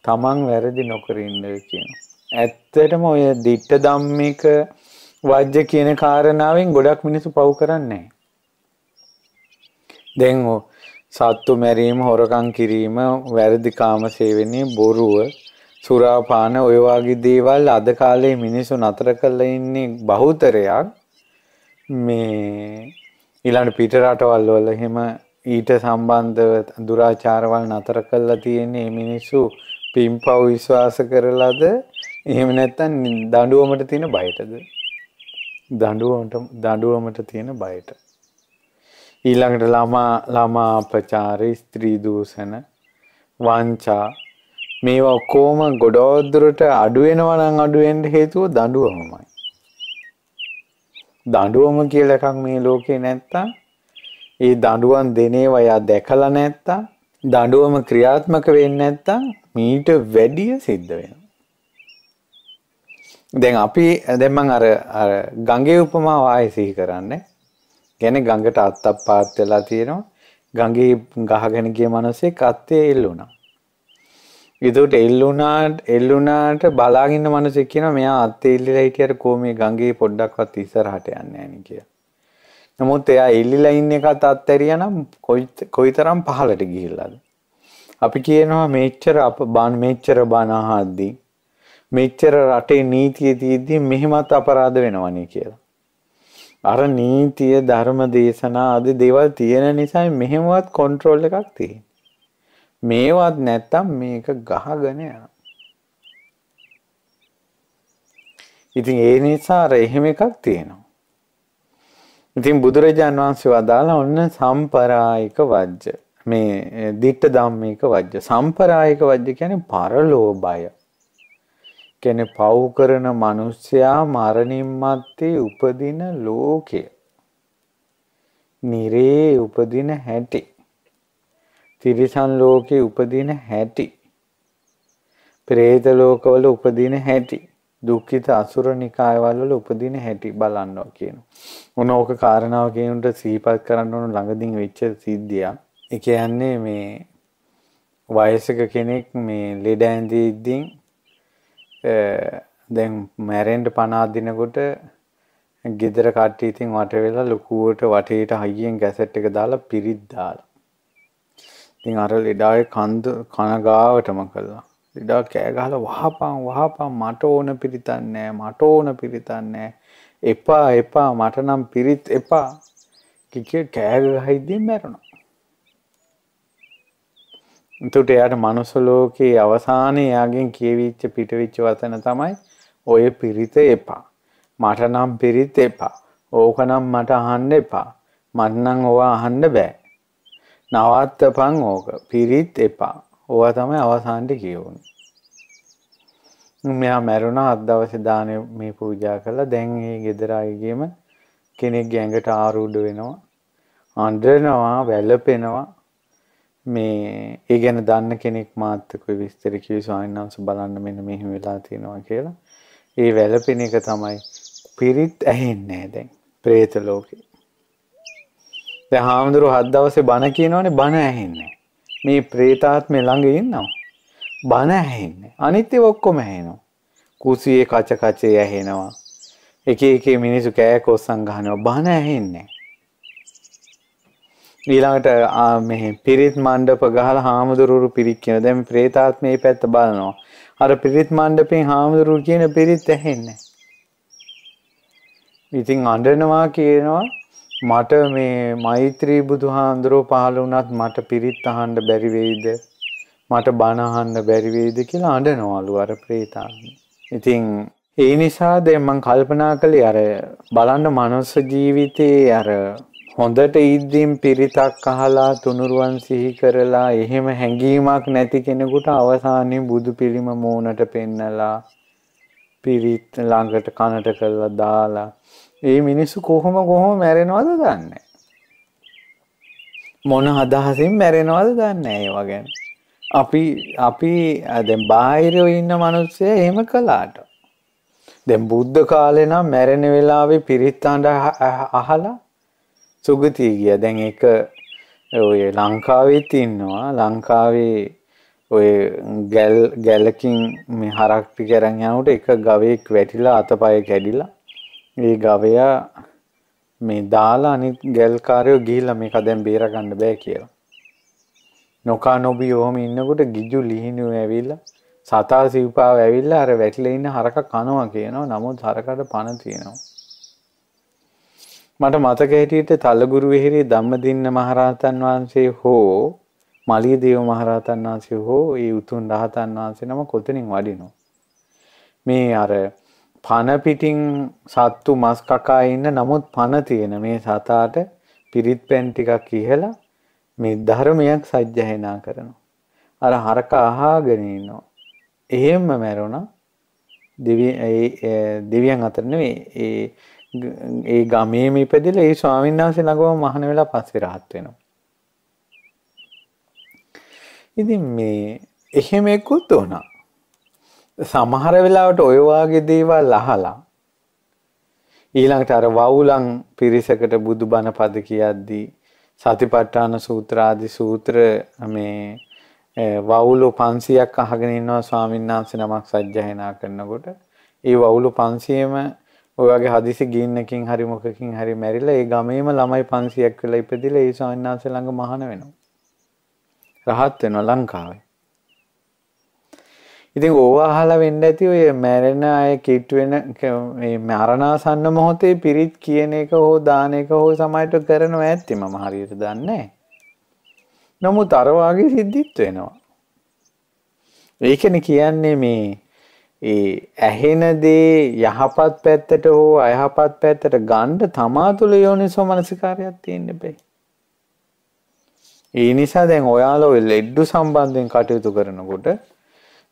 තමන් වැරදි නොකර ඉන්න කියනවා. ඇත්තටම ඔය ditta ධම්මික වජ්‍ය කියන කාරණාවෙන් ගොඩක් මිනිස්සු පව් කරන්නේ. දැන් සත්තු මැරීම, හොරකම් කිරීම, වැරදි කාම සේවනයේ බොරුව, සුරාපාන ඔය වගේ දේවල් අද කාලේ මිනිස්සු නතර කරලා ඉන්නේ බහුතරයක් මේ ඊළඟ පිට රටවල් වල එහෙම ඊට සම්බන්ධව දුරාචාරවල් නතර කරලා තියෙන්නේ මිනිස්සු පින්පව් විශ්වාස කරලාද එහෙම නැත්නම් දඬුවමට තියෙන බයටද දඩුවමට දඩුවමට තියෙන බයට. ඊළඟට ළමා ළමා ප්‍රචාර ස්ත්‍රී දූසන වංචා මේවා ඔක්කෝම ගොඩෝදුරට අඩුවෙනවනං අඩුවෙන්ට හේතුව දඩුවමමයි. දඩුවම කියල එකක් මේ ලෝකේ නැත්තා ඒ දඩුවන් දෙනේවයා දැකල නැත්තා දඩුවම ක්‍රියාත්මක වෙන්න ඇත්තා මීට වැඩිය සිද්ධ වෙන. දැන් අපි දැම්මන් අර ගඟේ උපමා ආය සිහි කරන්න ගැන ගඟට අත්තක් පාත් වෙලා තියෙනවා ගඟේ ගහගෙන ගිය මිනිස්සේ කත්තේ එල්ලුණා. ඒකට එල්ලුණාට එල්ලුණාට බලාගෙන මිනිස්සේ කියනවා මෙයා අත්තේ එල්ලිලා හිටියට කොහොමද ගඟේ පොඩ්ඩක්වත් ඉස්සරහට යන්නේ නැණි කියලා. නමුත් එයා එල්ලිලා ඉන්න එකත් අත්හැරියනම් කොයිතරම් පහලට ගිහිල්ලාද. අපි කියනවා මෙච්චර අප බාන මෙච්චර බණ අහද්දී මෙච්චර රටේ නීතිය තියෙද්දි මෙහෙමත් අපරාධ වෙනවනේ කියලා. අර නීතිය ධර්ම දේශනා ආදී දේවල් තියෙන නිසා මෙහෙමවත් කන්ට්‍රෝල් එකක් තියෙන. මේවත් නැත්තම් මේක ගහගෙන යනවා. ඉතින් ඒ නිසා අර එහෙම එකක් තියෙනවා. ඉතින් බුදුරජාන් වහන්සේ වදාලා ඔන්න සම්පරායික වජ්ජ. මේ ditta ධම්මික වජ්ජ. සම්පරායික වජ්ජ කියන්නේ පරලෝභය. කෙන පව් කරන මිනිසයා මරණින් මත්තේ උපදින ලෝකය. නිරේ උපදින හැටි. තිරිසන් ලෝකේ උපදින හැටි. ප්‍රේත ලෝකවල උපදින හැටි. දුක්ඛිත අසුර නිකායවල උපදින හැටි බලන්නවා කියනවා. මොන ඕක කාරණාව කියනට සිහිපත් කරන්න ඕන ළඟදින් වෙච්ච සිද්ධියක්. ඒ කියන්නේ මේ වයසක කෙනෙක් මේ ලෙඩ ඇඳිද්දී දැන් මැරෙන්ට පනාදිනකොට ගෙදර කට්ටි ඉතින් වට වෙලා ලොකුවට වටේට හයියෙන් ගැසට් එක දාලා පිරිත් දාලා. ඉතින් අර ලෙඩාවේ කන්ද කනගාවටම කළා. ලෙඩා කෑ ගහලා වහපන් වහපන් මට ඕන පිරිතක් නෑ මට ඕන පිරිතක් නෑ. එපා එපා මට නම් පිරිත් එපා. කිකේ කෑ ගහයිදී මැරෙනවා. එතකොට එයාට මනුස්ස ලෝකේ අවසානයේ එයාගෙන් කියවිච්ච පිටවිච්ච වචන තමයි ඔය පිරිත එපා. මට නම් පිරිත් එපා. ඕකනම් මට අහන්න එපා. මට නම් ඕවා අහන්න බෑ. නවත්තපන් ඕක. පිරිත් එපා. ඕවා තමයි අවසානට කියවුනේ. මෙයා මැරුණා අත් දවසේ දානේ මේ පූජා කළා. දැන් මේ ගෙදර අයගෙම කෙනෙක් ගැඟට ආරූඪ වෙනවා. අඬනවා, වැළපෙනවා. මේ ඒ ගැන දන්න කෙනෙක් මාත්තකුයි විස්තර කිව්වේ ස්වාමීන් වහන්සේ බලන්න මෙන්න මෙහෙම වෙලා තියෙනවා කියලා. ඒ වැළපෙන එක තමයි පිරිත් ඇහෙන්නේ දැන් പ്രേත ලෝකේ. දැන් හාමුදුරු හත් දවසේ බණ කියනෝනේ බණ ඇහෙන්නේ. මේ പ്രേතාත්මේ ළඟ ඉන්නවා. බණ ඇහෙන්නේ. අනිත් ඒවා ඔක්කොම ඇහෙනවා. කුසියේ කච කචේ ඇහෙනවා. එක එක මිනිස්සු කෑ කොස්සන් ගහනවා. බණ ඇහෙන්නේ. ඊළඟට මෙහි පිරිත් මණ්ඩප ගහලා හාමුදුරුවරු පිරිත් කියන. දැන් ප්‍රේතාත්මේ පැත්ත බලනවා. අර පිරිත් මණ්ඩපෙන් හාමුදුරුවරු කියන පිරිත් ඇහෙන්නේ. ඉතින් අඬනවා කියනවා මට මේ මෛත්‍රී බුදුහාඳුරෝ පහළ වුණත් මට පිරිත් අහන්න බැරි වෙයිද? මට බණ අහන්න බැරි වෙයිද කියලා අඬනවලු අර ප්‍රේතාත්මේ. ඉතින් ඒ නිසා දැන් මම කල්පනා කළේ අර බලන්න මනුස්ස ජීවිතේ අර හොඳට ඉද්දීම් පිරිතක් අහලා තුනුරුවන් සිහි කරලා එහෙම හැඟීමක් නැති කෙනෙකුට අවසානයේ බුදු පිළිම මූණට පෙන්නලා පිරිත් ළඟට කනට කරලා දාලා ඒ මිනිස්සු කොහොම කොහොම මැරෙනවද දන්නේ මොන අදහසින් මැරෙනවද දන්නේ නැහැ ඒව ගැන. අපි අපි දැන් බාහිරව ඉන්න මිනිස්සය එහෙම කළාට. දැන් බුද්ධ කාලේ නම් මැරෙන වෙලාවේ පිරිත් අහලා සුගතිය ගිය දැන් ඒක ඔය ලංකාවෙත් ඉන්නවා ලංකාවේ ඔය ගැල් ගැලකින් මේ හරක් පිකරන් යනකොට එක ගවයෙක් වැටිලා අතපය කැඩිලා ඒ ගවයා මේ දාලා අනිත් ගැල්කාරයෝ ගිහිල්ලා මේක දැන් බේරගන්න බෑ කියලා. නොකා නොබී ඔහම ඉන්නකොට ගිජු ලිහිණියෝ ඇවිල්ලා සතා සිව්පාව ඇවිල්ලා අර වැටිලා ඉන්න හරක කනවා කියනවා. නමුත් හරකට පණ තියෙනවා. මට මතක හිටියට තලගුරු වෙහෙරේ ධම්මදින්න මහරහතන් වහන්සේ හෝ මලියදේව මහරහතන් වහන්සේ හෝ ඒ උතුම් රහතන් වහන්සේ නම කොතනින් වඩිනෝ මේ අර පණ පිටින් සත්තු මස් කකා ඉන්න නමුත් පණ තියෙන මේ සතාට පිරිත් පැන් ටිකක් ඉහලා මේ ධර්මයක් සජ්ජහායනා කරනවා. අර හරක අහාගෙන ඉන්නවා. එහෙම්ම මැරුණා. දෙවියන් අතර නෙවෙයි ඒ ඒ ගමේම ඉපදිලා ඒ ස්වාමීන් වහන්සේ ළඟම මහාන වෙලා පස්සේ rahat වෙනවා. ඉතින් මේ එහෙම එක්කුත් උනා. සමහර වෙලාවට ඔය වාගේ දේවල් අහලා ඊළඟට අර වවුලන් පිරිසකට බුදුබණ පද කියද්දී සතිපට්ඨාන සූත්‍ර ආදී සූත්‍ර මේ වවුලු 500ක් අහගෙන ඉන්නවා ස්වාමීන් වහන්සේ නමක් සජ්ජායනා කරනකොට ඒ වවුලු 500ම ඔයගේ හදිසි ගින්නකින් හරි මොකකින් හරි මැරිලා ඒ ගමේම ළමයි 500ක් වෙලා ඉපදිලා ඒ ස්වාමීන් ළඟ මහාන වෙනවා. රහත් වෙනවා ලංකාවේ. ඉතින් ඕවා අහලා වෙන්න ඇති ඔය මැරෙන අය කිට් වෙන මේ මරණාසන්න මොහොතේ පිරිත් කියන එක හෝ දාන එක හෝ සමායට කරනවා ඇත්තේ මම හරියට දන්නේ නමුත් අර වාගේ සිද්ධිත් වෙනවා. ඒකනේ කියන්නේ මේ ඒ ඇහෙන දේ යහපත් පැත්තට හෝ අයහපත් පැත්තට ගන්න තමා තුළ යෝනිසෝ මනසිකාරයක් තියෙන්න බෑ. ඒ නිසා දැන් ඔයාලා ඔය ලෙඩ්ඩු සම්බන්ධයෙන් කටයුතු කරනකොට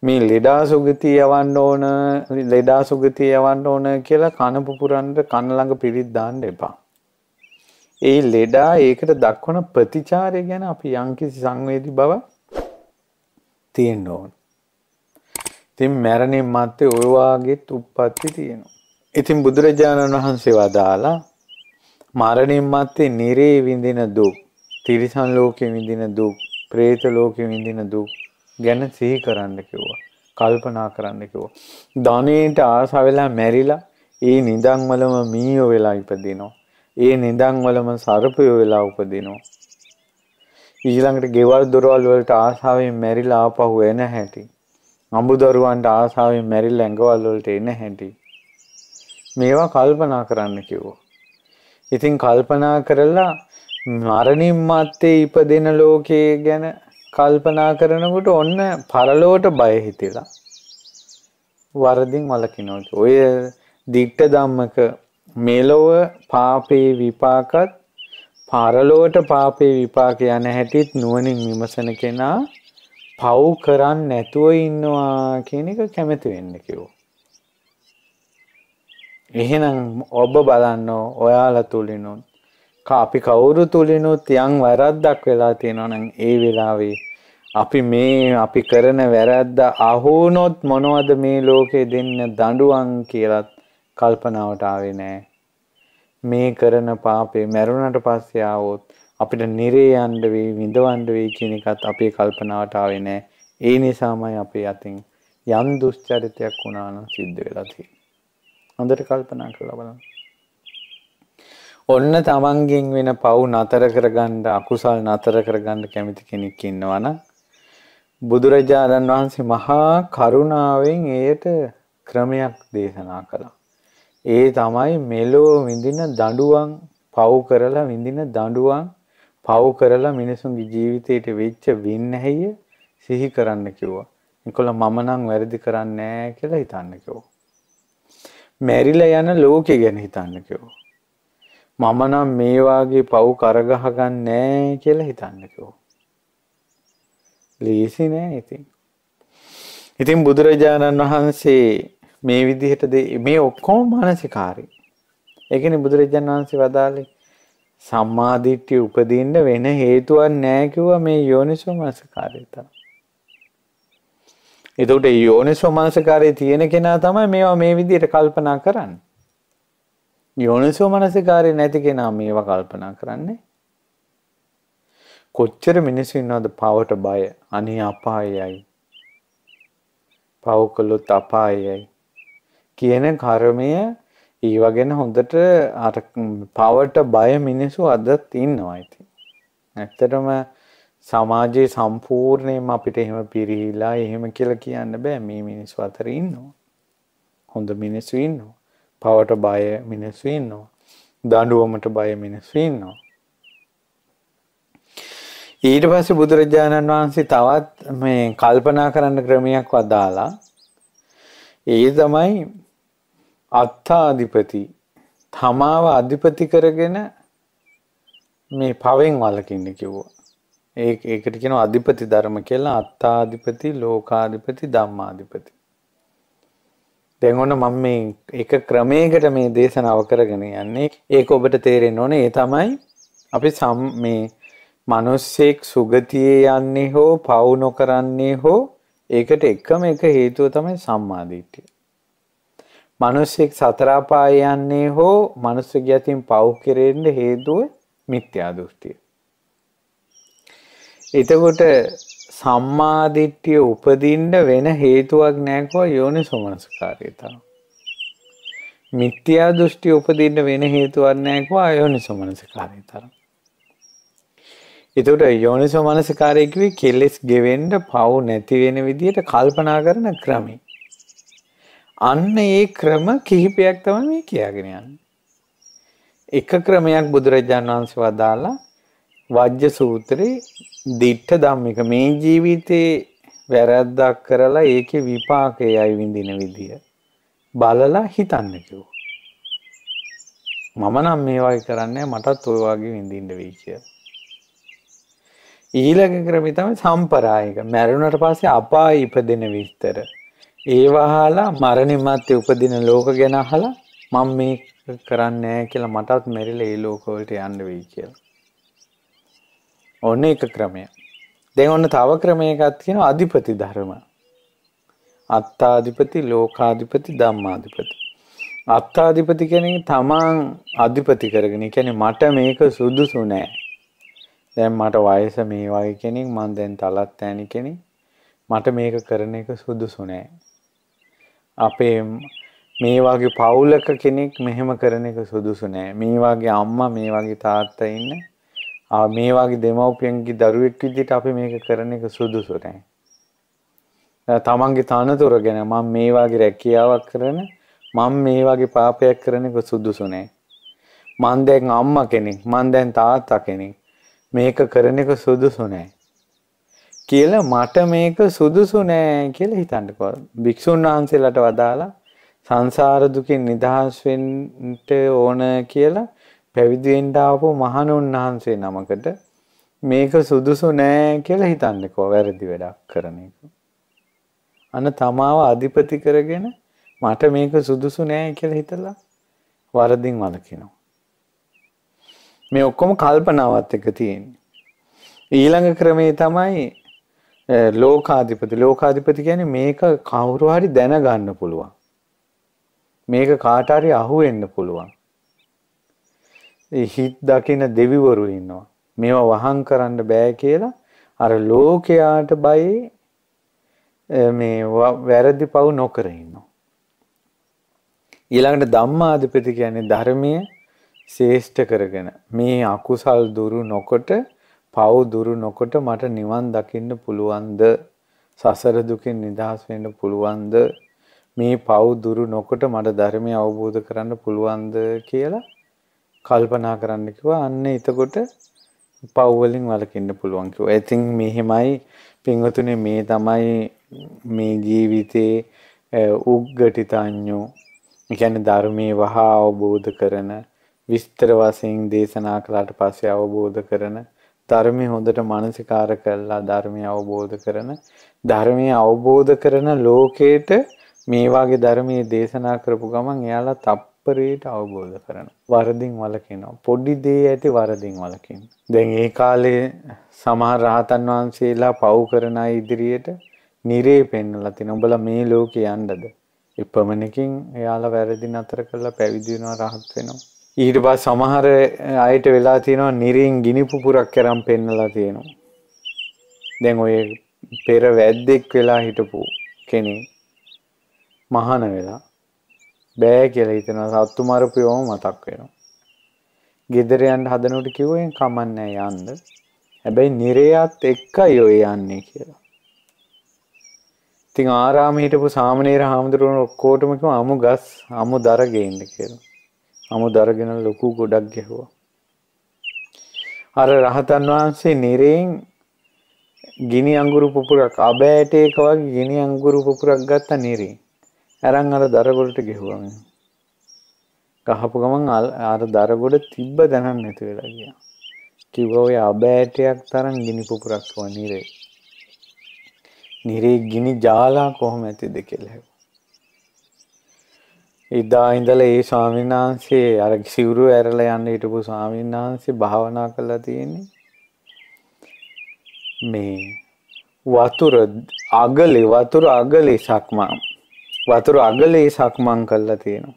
මේ ලෙඩා සුගතිය යවන්න ඕන ලෙඩා සුගතිය යවන්න ඕන කියලා කන පුපුරන්න කන ළඟ පිරිත් දාන්න එපා. ඒ ලෙඩා ඒකට දක්වන ප්‍රතිචාරය ගැන අපි යම්කිසි සංවේදී බව තියෙන්න ඕන. ඉතින් මැරණින් මත්තේ ඔය වාගෙත් උප්පත්ති තියෙනවා. ඉතින් බුදුරජාණන් වහන්සේ වදාලා මරණින් මත්තේ නිරේ විඳින දුක්, තිරිසන් ලෝකේ විඳින දුක්, പ്രേත ලෝකේ විඳින දුක් ගැන සිහි කරන්න කිව්වා. කල්පනා කරන්න කිව්වා. ධනෙට ආස වෙලා මැරිලා ඒ නිදන් වලම මීයෝ වෙලා ඉපදිනවා. ඒ නිදන් වලම සර්පයෝ වෙලා උපදිනවා. ඊළඟට ගෙවල් දොරවල් වලට ආසාවෙන් මැරිලා ආපහු එන හැටි. අඹුදරුවන්ට ආසාවෙන් මැරිල්ල ඇඟවල් වලට එන හැටි. මේවා කල්පනා කරන්න කිව්වා. ඉතින් කල්පනා කරලා මරණින් මත්තේ ඉපදෙන ලෝකයේ ගැන කල්පනා කරනකොට ඔන්න පරලෝට බය හිතිලා. වරදින් වලකිනෝට. ඔය දික්ට ධම්මක මෙලොව පාපේ විපාකත් පරලෝට පාපේ විපාක යන හැටිත් නුවණින් විමසන කෙනා පව් කරන්න නැතුව ඉන්නවා කියන එක කැමති වෙන්න කිව්වා. එහෙනම් ඔබ බලන්න ඔයාලා තුලිනුත් අපි කවුරු තුලිනුත් යම් වැරද්දක් වෙලා තියෙනවා නම් ඒ වෙලාවේ අපි මේ අපි කරන වැරද්ද අහුනොත් මොනවද මේ ලෝකේ දෙන්න දඬුවම් කියලත් කල්පනාවට ආවේ නෑ මේ කරන පාපේ මැරුණට පස්සේ ආවොත් අපිට නිරේ යන්න වෙයි විඳවන්න වෙයි කියන එකත් අපේ කල්පනාවට ආවේ නෑ. ඒ නිසාමයි අපේ අතින් යම් දුෂ්චරිතයක් වුණා නම් සිද්ධ වෙලා තියෙන්නේ. හොඳට කල්පනා කරලා බලන්න. ඔන්න තමන්ගෙන් වෙන පව් නතර කරගන්න අකුසල් නතර කරගන්න කැමති කෙනෙක් ඉන්නවා නම් බුදුරජාණන් වහන්සේ මහා කරුණාවෙන් ඒයට ක්‍රමයක් දේශනා කළා. ඒ තමයි මෙලෝ විඳින දඬුවම් පව් කරලා විඳින දඬුවම් පව් කරලා මිනිසුන්ගේ ජීවිතයට වෙච්ච වින්නැහිය සිහි කරන්න කිව්වා. ඒකොල්ල මම නම් වැරදි කරන්නේ නැහැ කියලා හිතන්න කිව්වා. මැරිලා යන ලෝකෙ ගැන හිතන්න කිව්වා. මම නම් මේ වාගේ පව් කරගහ ගන්නෑ කියලා හිතන්න කිව්වා. ලීසි නෑ ඉතින්. ඉතින් බුදුරජාණන් වහන්සේ මේ විදිහට මේ ඔක්කොම මානසිකාරී. ඒකනේ බුදුරජාණන් වහන්සේ වදාළේ සම්මාදිට්ඨිය උපදින්න වෙන හේතුවක් නැහැ කිව්වා මේ යෝනිසෝමනසකාරයතා. එතකොට යෝනිසෝමනසකාරයේ තියෙන කෙනා තමයි මේවා මේ විදිහට කල්පනා කරන්නේ. යෝනිසෝමනසකාරය නැති කෙනා මේවා කල්පනා කරන්නේ. කොච්චර මිනිස්සු ඉන්නවද පවට බය අනේ අපායයි. පව කළොත් අපායයි කියන කර්මය ඒ වගේන හොඳට අර පවට බය මිනිසු අදත් ඉන්නවා ඉතින්. ඇත්තටම සමාජයේ සම්පූර්ණයෙන්ම අපිට එහෙම පිරිහිලා එහෙම කියලා කියන්න බෑ මේ මිනිස්සු අතර ඉන්නවා. හොඳ මිනිස්සු ඉන්නවා. පවට බය මිනිස්සු ඉන්නවා. දඬුවමට බය මිනිස්සු ඉන්නවා. ඊට පස්සේ බුදුරජාණන් වහන්සේ තවත් මේ කල්පනා කරන්න ක්‍රමයක් වදාලා ඒ තමයි අත්තාධිපති තමාව අධිපති කරගෙන මේ පවෙන් වලකින්න කිව්වා. ඒ ඒකට කියන අධිපති ධර්ම කියලා අත්තාධිපති ලෝකාධිපති ධම්මාධිපති. දැන් ඔන්න මම මේ එක ක්‍රමයකට මේ දේශනාව කරගෙන යන්නේ. ඒක ඔබට තේරෙන්න ඕනේ. ඒ තමයි අපි සම් මේ මිනිස්සෙක් සුගතියේ යන්නේ හෝ පවු නොකරන්නේ හෝ ඒකට එකම එක හේතුව තමයි සම්මාදිට්ඨිය. මිනිසෙක් සතර පාය යන්නේ හෝ මිනිස්සුගේ අතින් පව් කෙරෙන්න හේතුව මිත්‍යා දෘෂ්ටිය. එතකොට සම්මා දිට්ඨිය උපදින්න වෙන හේතුවක් නැහැ කෝ යෝනිසෝමනසකාරීතාව. මිත්‍යා දෘෂ්ටි උපදින්න වෙන හේතුවක් නැහැ කෝ යෝනිසෝමනසකාරීතාව. එතකොට යෝනිසෝමනසකාරී කිව්වේ කෙලෙස් ගෙවෙන්න පව් නැති වෙන විදියට කල්පනා කරන ක්‍රමී. අන්න ඒ ක්‍රම කිහිපයක් තම මේ කියාගෙන යන්න. එක ක්‍රමයක් බුදුරජාණන් වහන්සේ වදාලා වජ්‍ය සූත්‍රයේ දිට්ඨ ධම්මික මේ ජීවිතේ වැරද්දක් කරලා ඒකේ විපාකයයි විඳින විදිය බලලා හිතන්න කිව්වා. මම නම් මේ වගේ කරන්නේ මටත් ওই වගේ විඳින්න වෙයි කියලා. ඊළඟ ක්‍රමය තමයි සම්පරායික. මැරුණට පස්සේ අපාය ඉපදෙන විස්තර. ඒවහලා මරණිමත් උපදින ලෝක ගැන අහලා මම මේ කරන්නේ කියලා මටත් මෙරිලා ඒ ලෝකවලට යන්න වෙයි කියලා. ඔන්න එක ක්‍රමය. දැන් ඔන්න තව ක්‍රමයකක් තියෙනවා අධිපති ධර්ම. අත්තාධිපති, ලෝකාධිපති, ධම්මාධිපති. අත්තාධිපති කියන්නේ තමන් අධිපති කරගෙන. ඒ කියන්නේ මට මේක සුදුසු නෑ. දැන් මට වයස මේ වගේ කෙනෙක්, මං දැන් තලත් ඈනි කෙනෙක්. මට මේක කරන එක සුදුසු නෑ. අපේ මේ වගේ පවුලක කෙනෙක් මෙහෙම කරන එක සුදුසු නෑ. මේ වගේ අම්මා මේ වගේ තාත්තා ඉන්න ආ මේ වගේ දෙමව්පියන්ගේ දරුවෙක් විදිහට අපි මේක කරන එක සුදුසු නෑ. තමන්ගේ තනතුර ගැන මම මේ වගේ රැකියාවක් කරන මම මේ වගේ පාපයක් කරන එක සුදුසු නෑ. මං දැන් අම්මා කෙනෙක්, මං දැන් තාත්තා කෙනෙක්. මේක කරන එක සුදුසු නෑ. කියලා මට මේක සුදුසු නෑ කියලා හිතන්නකෝ. භික්ෂුන් වහන්සේලාට වදාලා සංසාර දුකින් නිදහස් වෙන්න ඕන කියලා පැවිදි වෙන්න ආපු මහණුන් වහන්සේ නමකට මේක සුදුසු නෑ කියලා හිතන්නකෝ වැරදි වැඩක් කරන එක. අන තමාව අධිපති කරගෙන මට මේක සුදුසු නෑ කියලා හිතලා වරදින් වළකිනවා. මේ ඔක්කොම කල්පනාවත් එක තියෙන්නේ. ඊළඟ ක්‍රමේ තමයි ලෝකාධිපති ලෝකාධිපති කියන්නේ මේක කවුරු හරි දැනගන්න පුළුවන්. මේක කාට හරි අහුවෙන්න පුළුවන්. හිත් දකින දෙවිවරු ඉන්නවා. මේවා වහං කරන්න බෑ කියලා අර ලෝකයාට බයි මේ වැරදි පව් නොකර ඉන්නවා. ඊළඟට ධම්මාධිපති කියන්නේ ධර්මයේ ශේෂ්ඨ කරගෙන මේ අකුසල් දුරු නොකොට පව් දුරු නොකොට මට නිවන් දකින්න පුළුවන්ද? සසර දුකෙන් නිදහස් වෙන්න පුළුවන්ද? මේ පව් දුරු නොකොට මට ධර්මය අවබෝධ කරන්න පුළුවන්ද කියලා කල්පනා කරන්න කිව්වා. අන්න එතකොට පව් වලින් වළකින්න පුළුවන් කිව්වා. ඉතින් මෙහෙමයි පින්වතුනි මේ තමයි මේ ජීවිතේ උග්ගටිතාඤ්ඤෝ කියන්නේ ධර්මයේ වහා අවබෝධ කරන විස්තර වශයෙන් දේශනා කළාට පස්සේ අවබෝධ කරන ධර්මයේ හොඳට මානසිකාර කරලා ධර්මය අවබෝධ කරන ධර්මය අවබෝධ කරන ලෝකේට මේ වගේ ධර්මයේ දේශනා කරපු ගමන් එයාලා තප්පරේට අවබෝධ කරනවා වරදින් වලකිනවා පොඩි දේ ඇති වරදින් වලකින දැන් ඒ කාලේ සමහර රහතන් වහන්සේලා පව් කරන අය ඉදිරියට නිරේ පෙන්වලා තින උඹලා මේ ලෝකේ යන්නද එපමණකින් එයාලා වැරදි නතර කරලා පැවිදි වෙනවා රහත් වෙනවා ඊට පස් සමහර අයට වෙලා තියෙනවා නිරින් ගිනිපුපුරක් කරම් පෙන්නලා තියෙනවා. දැන් ඔය පෙර වැද්දෙක් වෙලා හිටපු කෙනෙ මහන වෙලා බෑ කියල හිතන සත්තු මරපයෝම මතක් වෙනවා. ගෙදරයන් හදනට කිව්වෙන් කමන්නෑ යන්ද හැබැයි නිරයත් එක්ක යොය යන්නේ කියලා. ඉතිං ආරාම හිටපු සාමනේර හාමුදුරුවන් ඔක්කෝටමකම අමු ගස් අමු දරගේන්න කියලා. අමු දරගෙන ලොකු ගොඩක් ගැහුවා. අර රහතන් වහන්සේ නිරයෙන් ගිනි අඟුරු පුපුරක් අබෑට එක වගේ ගිනි අඟුරු පුපුරක් ගත්ත නිරේ. අරන් අර දරගොඩට ගෙහුවා මම. ගහපු ගමන් අර දරගොඩ තිබ්බ දැනන් නැති වෙලා ගියා. කිව්වා ඔය අබෑටයක් තරම් ගිනි පුපුරක් වනිරේ. නිරේ ගිනි ජාලා කොහොම ඇතිද කියලා. ඉදා ඉඳලා ඒ ස්වාමීන් වහන්සේ අර සිවුරු ඇරලා යන්න හිටපු ස්වාමීන් වහන්සේ භාවනා කළා තියෙන්නේ මේ වතුර අගලේ වතුර අගලේ සක්මන් වතුර අගලේ සක්මන් කළා තියෙනවා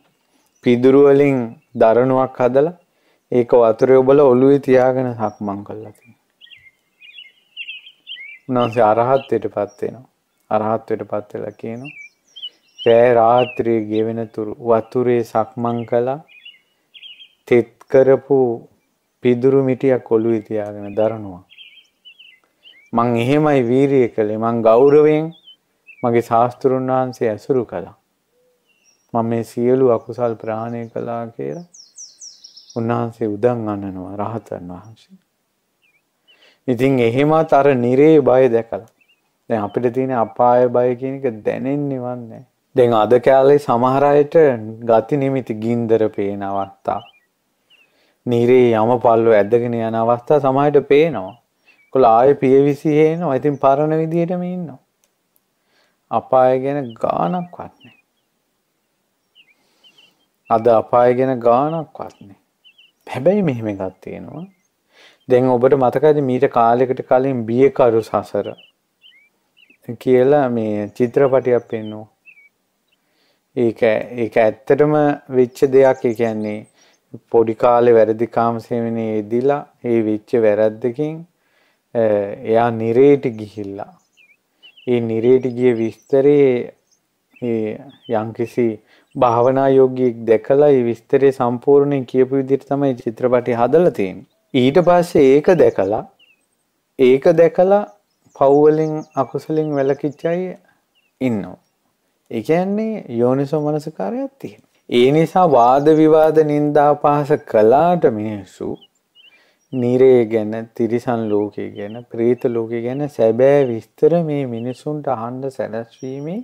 පිදුරු වලින් දරණුවක් හදලා ඒක වතුරේ ඔබලා ඔළුවේ තියාගෙන සක්මන් කළා තියෙනවා උනාසේ අරහත් වෙටපත් වෙනවා අරහත් වෙටපත් වෙලා කියනවා රෑ රාත්‍රියේ ගෙවෙනතුරු වතුරේ සක්මන් කළා. තෙත් කරපු පිදුරු මිටියක් ඔළුවේ තියාගෙන දරනවා. මං එහෙමයි වීරිය කළේ. මං ගෞරවයෙන් මගේ ශාස්ත්‍රුන් වහන්සේ ඇසුරු කළා. මම මේ සියලු අකුසල් ප්‍රහාණය කළා කියලා උන්වහන්සේ උදන් අනනවා රහතන් වහන්සේ. ඉතින් එහෙමත් අර නිරේ බය දැකලා දැන් අපිට තියෙන අපාය බය කියන එක දැනෙන්නේවත් නැහැ. දෙන් අද කෑලේ සමහරයට ගති නිමිති ගින්දර පේන අවස්ථා. නිරේ යම පල්ලු ඇදගෙන යන අවස්ථා සමහරට පේනවා. කොළ ආයෙ පියවිසි හේනවා. ඉතින් පරණ විදියටම ඉන්නවා. අපාය ගැන ගාණක්වත් නැහැ. අද අපාය ගැන ගාණක්වත් නැහැ. හැබැයි මෙහෙම එකක් තියෙනවා. දැන් ඔබට මතකද මීට කාලයකට කලින් බියකරු සසර කියලා මේ චිත්‍රපටයක් පෙන්වුවා. ඒක ඒක ඇත්තටම වෙච්ච දෙයක් ඒ කියන්නේ පොඩි කාලේ වැරදි කාමසේවනයේ යෙදිලා ඒ වෙච්ච වැරද්දකින් එයා නිරේට ගිහිල්ලා ඒ නිරේට ගිය විස්තරේ ඒ යම්කිසි භාවනා යෝගියෙක් දැකලා ඒ විස්තරේ සම්පූර්ණයෙන් කියපු විදිහට තමයි චිත්‍රපටය හදලා තියෙන්නේ. ඊට පස්සේ ඒක දැකලා ඒක දැකලා පව් වලින් අකුසලෙන් වැළකීච්චයි ඉන්නවා. ඒ කියන්නේ යෝනිසෝ මනසකාරයක් තියෙනවා. ඒ නිසා වාද විවාද නින්දා පහස කළාට මිනිස්සු නිරේ ගැන, තිරිසන් ලෝකේ ගැන, ප්‍රේත ලෝකේ ගැන සැබෑ විස්තර මේ මිනිසුන්ට අහන්න සැලැස්වීමේ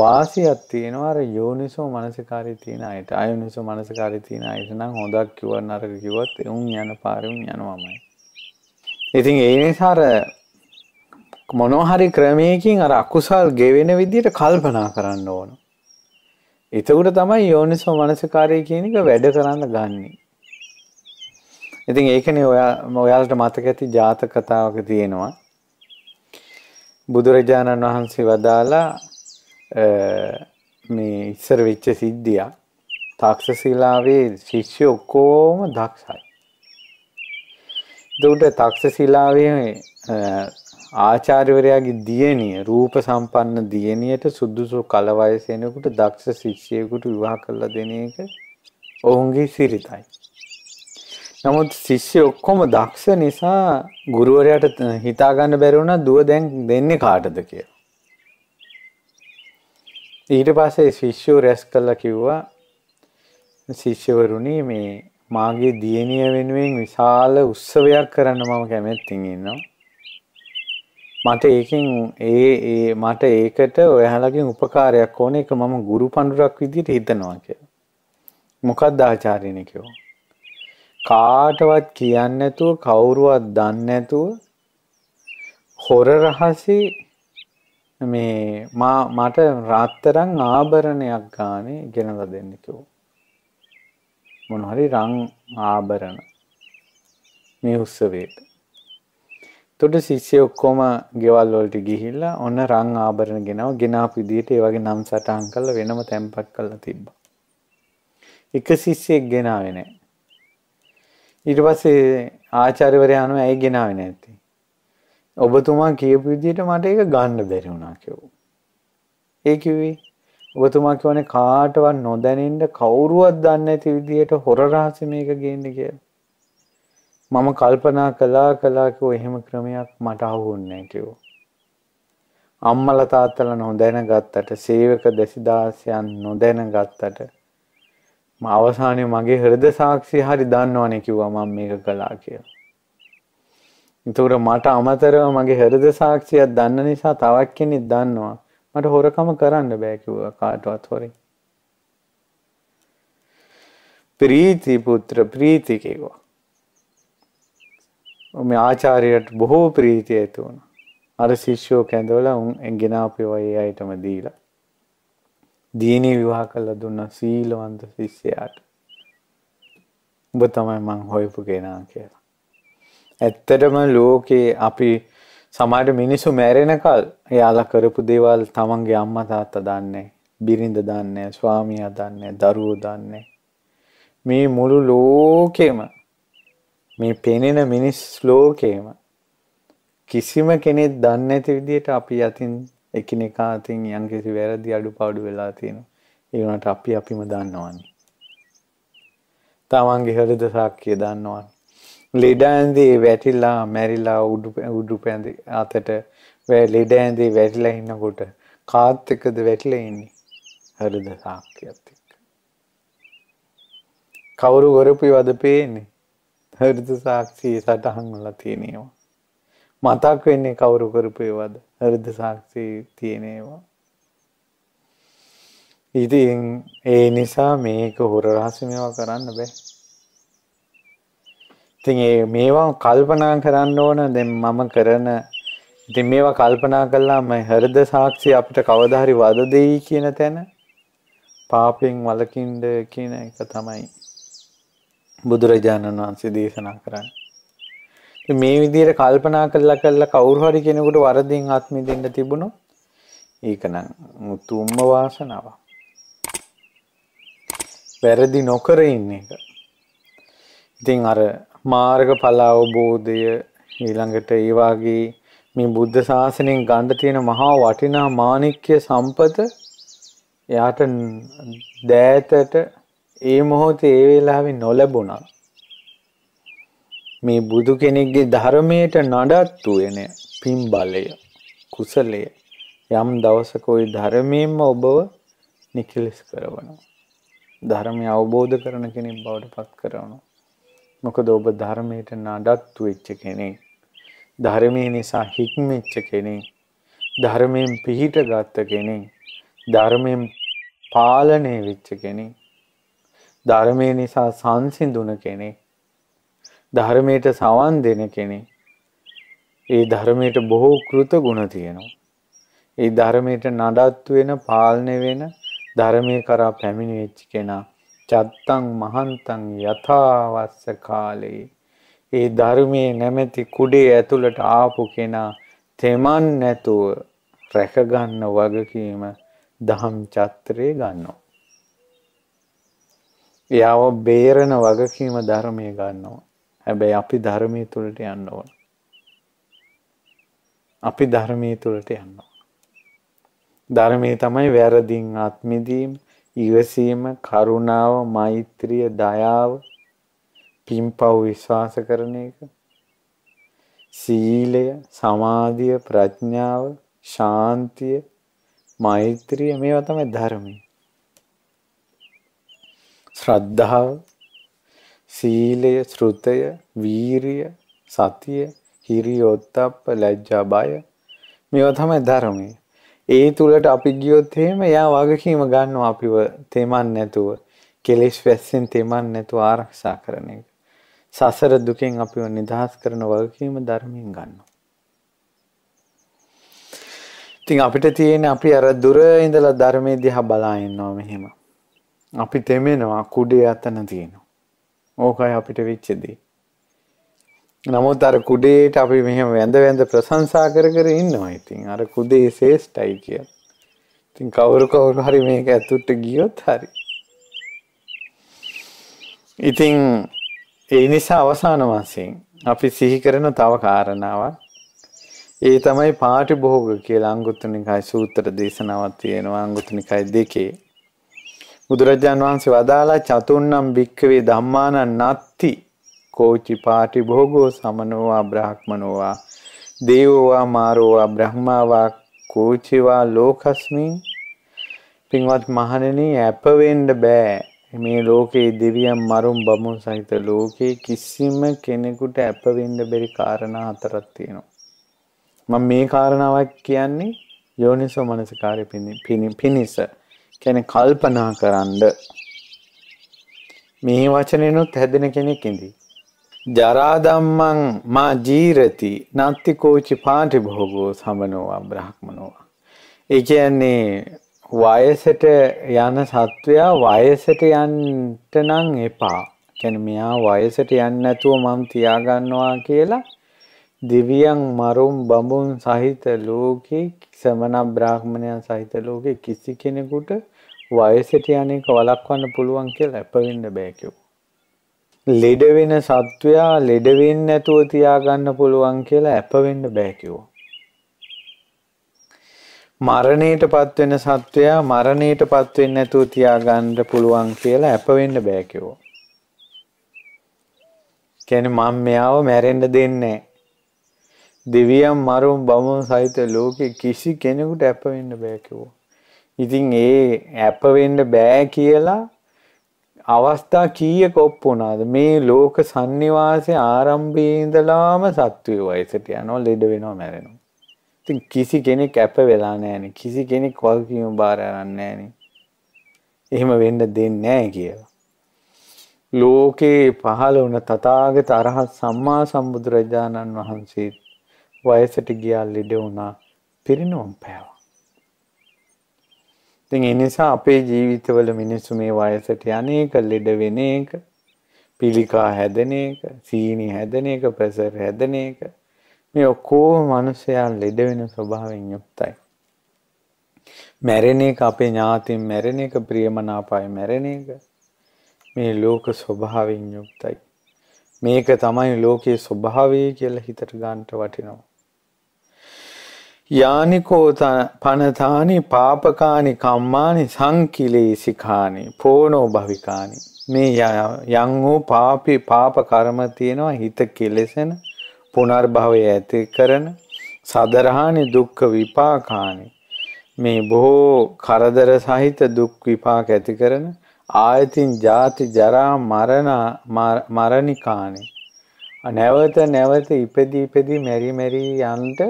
වාසියක් තියෙනවා අර යෝනිසෝ මනසකාරී තියෙන අයට. අයෝනිසෝ මනසකාරී තියෙන අයට නම් හොඳක් කිව්වන් අරක කිව්වත් උන් යන පාරේ උන් යනවාමයි. ඉතින් ඒ නිසා මොනොහරි ක්‍රමයකින් අර අකුසල් ගෙවෙන විදියට කල්පනා කරන්න ඕන. එතකුට තමයි යෝනිසෝ මනසකාරය කියනක වැඩ කරන්න ගන්නේ. ඉතින් ඒකනේ ඔයා ඔයාලට මතක ඇති ජාතක කතාවක තියෙනවා. බුදුරජාණන් වහන්සේ වදාලා මේ ඉස්සර වෙච්ච සිද්ධිය. තාක්ෂශීලාවේ ශිෂ්‍ය ඔක්කොම දක්ෂයි. දුට තාක්ෂශීලාවේ ආචාර්යවරයාගේ දියණිය රූප සම්පන්න දියණියට සුදුසු කල වයසෙනෙකුට දක්ෂ ශිෂ්‍යයෙකුට විවාහ කරලා දෙන එක ඔවුන්ගේ සිරිතයි. නමුත් ශිෂ්‍ය ඔක්කොම දක්ෂ නිසා ගුරුවරයාට හිතා ගන්න බැරි වුණා දුව දැන් දෙන්නේ කාටද කියලා. ඊට පස්සේ ශිෂ්‍යෝ රැස් කළා කිව්වා ශිෂ්‍යවරුනි මේ මාගේ දියණිය වෙනුවෙන් විශාල උත්සවයක් කරන්න මම කැමැත්තෙන් ඉන්නවා. මට ඒකින් ඒ ඒ මට ඒකට ඔයහලකින් උපකාරයක් ඕන එක මම ගුරු පණ්ඩුරක් විදිට හිතනවා කිය. මොකක් දාචාරණකෝ. කාටවත් කියන්න ඇතුව කවුරුවත් දන්න ඇතුව හොර රහසි මේ මට රත්තරං ආභරණයක් ගානේ ගෙනල දෙන්නකෝ. මොනහරි රං ආභරණ මේ උත්සවේට තොට ශිෂ්‍ය ඔක්කොම ගෙවල් වලට ගිහිල්ලා ඔන්න රං ආභරණ ගෙනව ගෙනාපු විදිහට ඒ වගේ නම් සටහන් කරලා වෙනම තැම්පත් කරලා තිබ්බා. එක ශිෂ්‍යෙක් ගෙනාවේ නැහැ. ඊට පස්සේ ආචාර්යවරයා අනුව ඇයි ගෙනාවේ නැත්තේ? ඔබතුමා කියපු විදිහට මට ඒක ගන්න බැරි වුණා කිව්වා. ඒ කිව්වේ ඔබතුමා කියන්නේ කාටවත් නොදැනින්න කවුරුවත් දන්නේ නැති විදිහට හොර රහස මේක ගේන්න කියලා. මම කල්පනා කළා කළා කිව්ව එහෙම ක්‍රමයක් මට අහුුන්නේ නැහැ කිව්වා. අම්මලා තාත්තලා නොදැන ගත්තට සේවක දැසිදාසයන් නොදැන ගත්තට ම අවසානය මගේ හෘද සාක්ෂි හරි දන්නවානෙ කිව්වා මම මේක කළා කියලා. ඒතර මට අමතරව මගේ හෘද සාක්ෂියක් දන්න නිසා තවක් කෙනෙක් දන්නවා මට හොරකම කරන්න බෑ කිව්වා කාටවත් හොරේ. ප්‍රීති පුත්‍ර ප්‍රීති කිව්වා. මේ ආචාර්යයට බොහෝ ප්‍රීතිය ඇති වුණා. අර ශිෂ්‍යෝ කැඳවලා උන් ගෙනාපේවා ඒ අයටම දීලා. දීනේ විවාහ කරලා දුන්නා සීලවන්ත ශිෂ්‍යයාට. ඔබ තමයි මං හොයපු කෙනා කියලා. ඇත්තටම ලෝකේ අපි සමහර මිනිස්සු මැරෙනකල් එයාලා කරපු දේවල් තමන්ගේ අම්මා තාත්තා දන්නේ බිරිඳ දන්නේ ස්වාමියා දන්නේ දරුවෝ දන්නේ මේ මුළු ලෝකෙම මේ පෙනෙන මිනිස් ලෝකේම කිසිම කෙනෙක් දන්නේ නැති විදිහට අපි අතින් එකිනෙකා අතින් යම් කිසි වැරදි අඩුපාඩු වෙලා තියෙනවා. ඒ වුණාට අපි අපිම දන්නවනේ. තමන්ගේ හෘද සාක්ෂිය දන්නවනේ. ලෙඩ ඇඳේ වැටිලා මැරිලා උඩු උඩු පැඳ අතට ලෙඩ ඇඳේ වැටිලා ඉන්නකොට කාත් එක්කද වැටිලා ඉන්නේ හෘද සාක්ෂියත් එක්ක. කවුරු කරපු වද පේන්නේ? හෘද සාක්ෂියේ සටහන් වෙලා තියෙන ඒවා. මතක් වෙන්නේ කවුරු කරපු ඒවාද? හෘද සාක්ෂියේ තියෙන ඒවා. ඉතින් ඒ නිසා මේක හොර රහස්‍යමේවා කරන්න බෑ. ඉතින් ඒ මේවා කල්පනා කරන්න ඕන දැන් මම කරන ඉතින් මේවා කල්පනා කළාම හෘද සාක්ෂිය අපිට කවදා හරි වද දෙයි කියන තැන පාපෙන් වළකින්න කියන එක තමයි බුදුරජාණන් වහන්සේ දේශනා කරන්නේ. මේ විදිහට කල්පනා කරලා කරලා කවුරු හරි කෙනෙකුට වරදින් ආත්මෙදින්න තිබුණොත් ඒකනම් මුතුම්ම වාසනාව. වැරදි නොකර ඉන්න එක. ඉතින් අර මාර්ගඵල අවබෝධය ඊළඟට ඒ වාගේ මේ බුද්ධ ශාසනයෙන් ගන්න තියෙන මහා වටිනා මාණික්‍ය සම්පත එයාට දෑතට ඒ මොහොතේ ඒ වෙලාවේ නොලැබුණා. මේ බුදු කෙනෙක්ගේ ධර්මයට නඩත්තු වෙන පින්බලය කුසලය යම් දවසක ওই ධර්මයෙන්ම ඔබව නිකලස් කරවනවා. ධර්මය අවබෝධ කරන කෙනෙක් බවට පත් කරනවා. මොකද ඔබ ධර්මයට නඩත්තු වෙච්ච කෙනෙක්. ධර්මය නිසා හික්මෙච්ච කෙනෙක්. ධර්මයෙන් පිහිට ගත්ත කෙනෙක්. ධර්මයෙන් පාලනය වෙච්ච කෙනෙක්. ධර්මය නිසා සංසිඳුන කෙනෙක් ධර්මයට සවන් දෙන කෙනෙක් ඒ ධර්මයට බොහෝ කෘත ගුණ තියෙනවා. ඒ ධර්මයට නඩත්තු වෙන පාලනය වෙන ධර්මය කරා පැමිණිවෙච්ච කෙනා චත්තං මහන්තං යථාවස්ස කාලේ ඒ ධර්මයේ නැමැති කුඩේ ඇතුළට ආපු කෙනා තෙමන් නැතුව රැකගන්න වගකීම දහම් චත්‍රයේ ගන්නවා යව බේරණ වගකීම ධර්මය ගන්නවා. හැබැයි අපි ධර්මය තුළට යන්න ඕන. අපි ධර්මය තුළට යන්න ඕන. ධර්මය තමයි වැරදිින් අත්මිදීම් ඉවසීම කරුණාව මෛත්‍රිය දයාව පින් පව් විශ්වාස කරන එක. සීලය සමාධිය ප්‍රඥාව ශාන්තිය මෛත්‍රිය මේවා තමයි ධර්මය. ශ්‍රද්ධාව සීලය ශ්‍රුතය වීරිය සතිය හිරියොත්තප්ප ලැජ්ජා බය මේවා තමයි ධර්මය. ඒ තුලට අපි ගියොත් එහෙම එයා වගකීම ගන්නවා අපිව තේමන් නැතුව කෙලෙස් වැස්සෙන් තේමන් නැතුව ආරක්ෂා කරන එක. සසර දුකෙන් අපිව නිදහස් කරන වගකීම ධර්මයෙන් ගන්නවා. ඉතින් අපිට තියෙන අපි අර දුර ඉඳලා ධර්මයේ දිහා බලා ඉන්නවා මෙහෙම. අපි තෙමෙනවා කුඩේ අතන තියෙනවා. ඕකයි අපිට වෙච්ච දේ. නමුත් අර කුඩේට අපි මෙහෙම වැඳ වැඳ ප්‍රශංසා කර කර ඉන්නවා. ඉතින් අර කුඩේ ශේෂ්ඨයි කියලා. ඉතින් කවුරු කවුරු හරි මේක ඇතුළට ගියොත් හරි. ඉතින් ඒ නිසා අවසාන වශයෙන් අපි සිහි කරන තව කාරණාවක් ඒ තමයි පාටිභෝග කියලා අංගුත්තර නිකාය සූත්‍ර දේශනාවක් තියෙනවා අංගුත්තර නිකාය දෙකේ බුදුරජාන් වහන්සේ වදාලා චතුන්නම් භික්කවේ ධම්මාන නත්ති කෝචි පාටි භෝගෝ සමනෝවා බ්‍රහ්මනෝවා දේවෝවා මාරෝවා බ්‍රහ්මාවා කෝචිවා ලෝකස්මින් පින්වත් මහණෙනි ඇප වෙන්න බෑ මේ ලෝකේ දෙවියන් මරුන් බමුන් සහිත ලෝකේ කිසිම කෙනෙකුට ඇප වෙන්න බැරි කාරණා හතරක් තියෙනවා. මම මේ කාරණාවක් කියන්නේ යෝනිසෝ මනසකාරය පිණිස. කැන කල්පනා කරන්න මේ වචනයනුත් හැදෙන කෙනෙක් ඉදී. ජරාදම්මං මා ජීරති නත්තිකෝචි පාටි බොහෝගෝ සමනවා බ්‍රහ්මනවා. ඒ කියන්නේ වයසට යන සත්වයා වයසට යන්ට නං එපා කැන මෙයා වයසට යන්න ඇතුව මං තියාගන්නවා කියලා දෙවියන් මරුම් බඹුන් සහිත ලෝකෙ සමන බ්‍රාහ්මණයන් සහිත ලෝකෙ කිසි කෙනෙකුට වයසට යන්නේක වළක්වන්න පුළුවන් කියලා අපවෙන්න බෑ කිව්වා. ලෙඩ වෙන සත්වයා ලෙඩ වෙන්නේ නැතුව තියාගන්න පුළුවන් කියලා අපවෙන්න බෑ කිව්වා. මරණයටපත් වෙන සත්වයා මරණයටපත් වෙන්නේ නැතුව තියාගන්න පුළුවන් කියලා අපවෙන්න බෑ කිව්වා. කියන්නේ මම මෙයාව මැරෙන්න දෙන්නේ නැහැ. දෙවියන් මරුම් බමුණු සහිත ලෝකේ කිසි කෙනෙකුට අපවෙන්න බෑ කිව්වා. ඉතින් ඒ ඇපවෙන්ඩ බෑ කියලා අවස්ථා කීය කොප්පුනාද මේ ලෝක සංනිවාසය ආරම්භීදලාම සත්වය වයිසට යනෝ ලෙඩ වෙනවා මැරෙනවා. ඉතින් කිසි කෙනෙක් ඇප වෙලා නෑන කිසි කෙනෙක් වල්කීම බාරරන්නෑන එහෙම වෙන්න දෙන්නෑ කියලා. ලෝකයේ පහළ වන තතාගත අරහත් සම්මා සම්බුදුරජාණන් වහන්සේ වයසට ගියල් ලෙඩ වුණා පිරිනුවම් පැවා. ඉතින් ඒ නිසා අපේ ජීවිතවල මිනිස්සු මේ වයසට යන එක, ලෙඩ වෙන එක, පිළිකා හැදෙන එක, සීනි හැදෙන එක, ප්‍රෙසර් හැදෙන එක මේ ඔක්කොම මිනිස්සයා ලෙඩ වෙන ස්වභාවයෙන් යුක්තයි. මැරෙන එක අපේ ඥාතින් මැරෙන එක, ප්‍රියමනාපයි මැරෙන එක මේ ලෝක ස්වභාවයෙන් යුක්තයි. මේක තමයි ලෝකයේ ස්වභාවය කියලා හිතට ගන්නට වටිනවා. යානිකෝත පනතානි පාපකානි කම්මානි සංකිලේසිකානි පෝනෝ භවිකානි මේ යං වූ පාපි පාප කර්ම තියෙනවා හිත කෙලෙසෙන පුනර්භවය ඇති කරන සදරහානි දුක්ඛ විපාකානි මේ බොහෝ කරදර සහිත දුක් විපාක ඇති කරන ආයතින් ජාති ජරා මරණ මරණිකානි නැවත නැවත ඉපදී ඉපදී මෙරි මෙරි යන්ට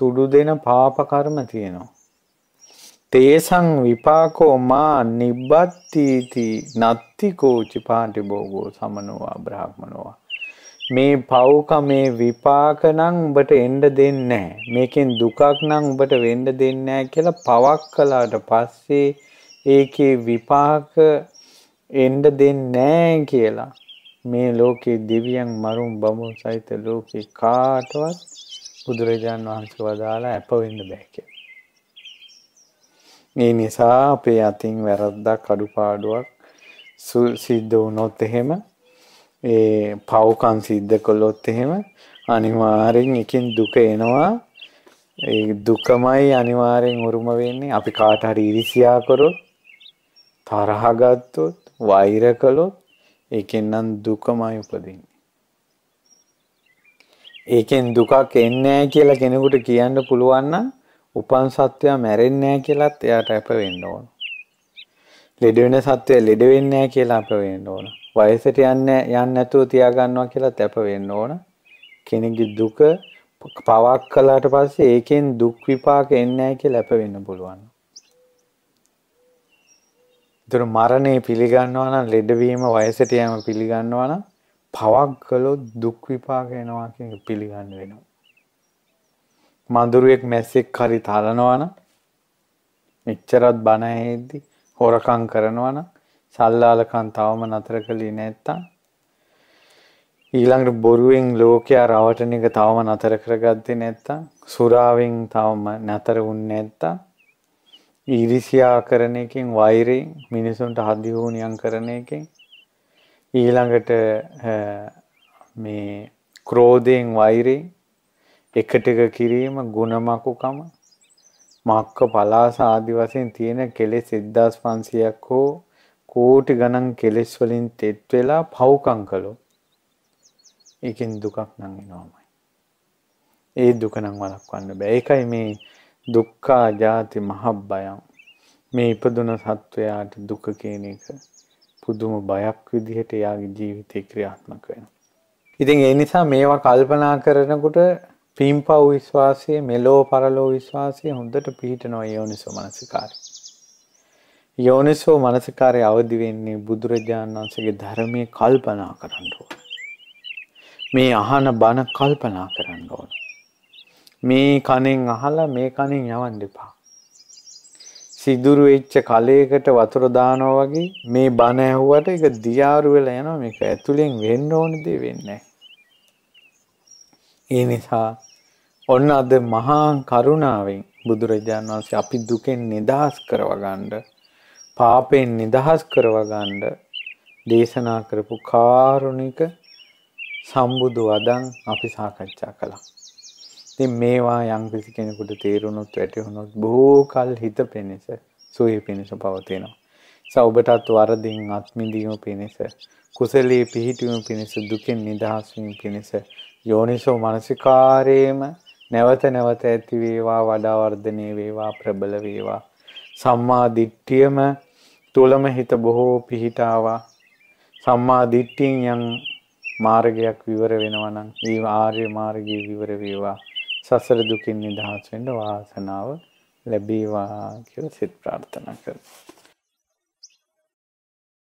තුඩු දෙන පාප කර්ම තියෙනවා. තේසං විපාකෝ මා නිබ්බත්තිති නත්ති කෝචි පාටි භෝගෝ සමනවා බ්‍රහ්මනවා. මේ පව්ක මේ විපාක නම් උඹට එන්න දෙන්නේ නැහැ. මේකෙන් දුකක් නම් උඹට වෙන්න දෙන්නේ නැහැ කියලා පවක් කළාට පස්සේ ඒකේ විපාක එන්න දෙන්නේ නැහැ කියලා මේ ලෝකේ දෙවියන් මරුන් බමුණු සහිත ලෝකේ කාටවත් බුදුරජාණන් වහන්සේ වදාලා ඇප වෙන්න බෑ කියලා. මේ නිසා අපේ අතින් වැරද්දක් අඩුපාඩුවක් සිද්ධ වුණොත් එහෙම ඒ පව්කම් සිද්ධ කළොත් එහෙම අනිවාර්යෙන් එකෙන් දුක එනවා. ඒ දුකමයි අනිවාර්යෙන් උරුම වෙන්නේ. අපි කාට හරි ඉරිසියා කරොත්, තරහ ගත්තොත්, වෛර කළොත් ඒකෙන් නම් දුකමයි උපදින්නේ. ඒකෙන් දුකක් එන්නේ නැහැ කියලා කෙනෙකුට කියන්න පුළුවන් නම් උපන් සත්වයා මැරෙන්නේ නැහැ කියලාත් එයාට අප වෙන්න ඕන. ලෙඩ වෙන සත්වයා ලෙඩ වෙන්නේ නැහැ කියලා අප වෙන්න ඕන. වයසට යන්නේ යන්න නැතුව තියාගන්නවා කියලාත් අප වෙන්න ඕන. කෙනෙක්ගේ දුක පවක් කළාට පස්සේ ඒකෙන් දුක් විපාක එන්නේ නැහැ කියලා අප වෙන්න පුළුවන්. ඒතර මරණය පිළිගන්නවා නම් ලෙඩවීම වයසට යෑම පිළිගන්නවා නම් පවක් කළොත් දුක් විපාක එනවා කියන එක පිළිගන්න වෙනවා. මඳුරුවෙක් මැස්සෙක් හරි තලනවනම් එච්චරත් බන ඇහෙද්දි හොරකම් කරනවනම් සල්ලාලකම් තවම නතර කළේ නැත්තම් ඊළඟට බොරුවෙන් ලෝකයා රවටන එක තවම නතර කරගත්තේ නැත්තම් සුරාවෙන් තවම නතර වුන්නේ නැත්තම් ඊරිසියා කරන එකෙන් වෛරයෙන් මිනිසුන්ට හදිහුණියම් කරන එකෙන් ඊළඟට මේ ක්‍රෝධයෙන් වෛරයෙන් එකට එක කිරීම ගුණමකුකම මක්ක පලාස ආදි වශයෙන් තියෙන කෙලෙස් 1500ක් හෝ කෝටි ගණන් කෙලෙස් වලින් තෙත් වෙලා පව්කම් කළොත් ඒකෙන් දුකක් නම් එනවාමයි. ඒ දුක නම් වළක්වන්න බෑ. ඒකයි මේ දුක්ඛා ජාති මහ බයං. මේ ඉපදුන සත්වයාට දුක කියන එක පුදුම බයක් විදිහට එයාගේ ජීවිතය ක්‍රියාත්මක වෙන. ඉතින් ඒ නිසා මේවා කල්පනා කරනකොට පින් පව් විශ්වාසය මෙලෝ පරලෝ විශ්වාසය හොඳට පිහිටනො යෝනිසෝ මනසිකාරය. යෝනිසෝ මනසිකාරය අවදිවෙන්නේ බුදුරජාණන් වන්සගේ ධර්මය කල්පනා කරන්න ඕන. මේ අහන බණ කල්පනා කරන්න ඕන. මේ කනෙන් අහලා මේ කනින් යවන් දෙපා. සිදුරු වෙච්ච කලයකට වතුර දානවා වගේ මේ බණ ඇහුවට ඒක දියාරු වෙලා යනවා මේක ඇතුලෙන් වෙන්න ඕන දේ වෙන්නේ ඒ නිසා ඔන්න අද මහා කරුණාවෙන් බුදුරජාණන් වහන්සේ අපි දුකෙන් නිදහස් කරව ගන්නද පාපෙන් නිදහස් කරව ගන්නද දේශනා කරපු කාරුණික සම්බුදු වදන් අපි සාකච්ඡා කළා ඉතින් මේවා යම්කිසි කෙනෙකුට තේරුණොත් වැටහුණොත් බොහෝ කල් හිත පිණිස සුවය පිණිස පවතිනවා. සවබටත් වරදින් අත්මිඳීම පිණිස කුසලයේ පිහිටීම පිණිස දුකෙන් නිදහස් වීම පිණිස යෝනිසෝ මනසිකාරයේම නැවත නැවත ඇති වේවා වඩා වර්ධනය වේවා ප්‍රබල වේවා සම්මා දිට්ඨියම තුලම හිත බොහෝ පිහිටාවා සම්මා දිට්ඨියෙන් යම් මාර්ගයක් විවර වෙනවා නම් ඒ ආර්ය මාර්ගයේ විවර වේවා සසර දුකින් නිදහස් වෙන්න වාසනාව ලැබේවා කියලා සිත ප්‍රාර්ථනා කරනවා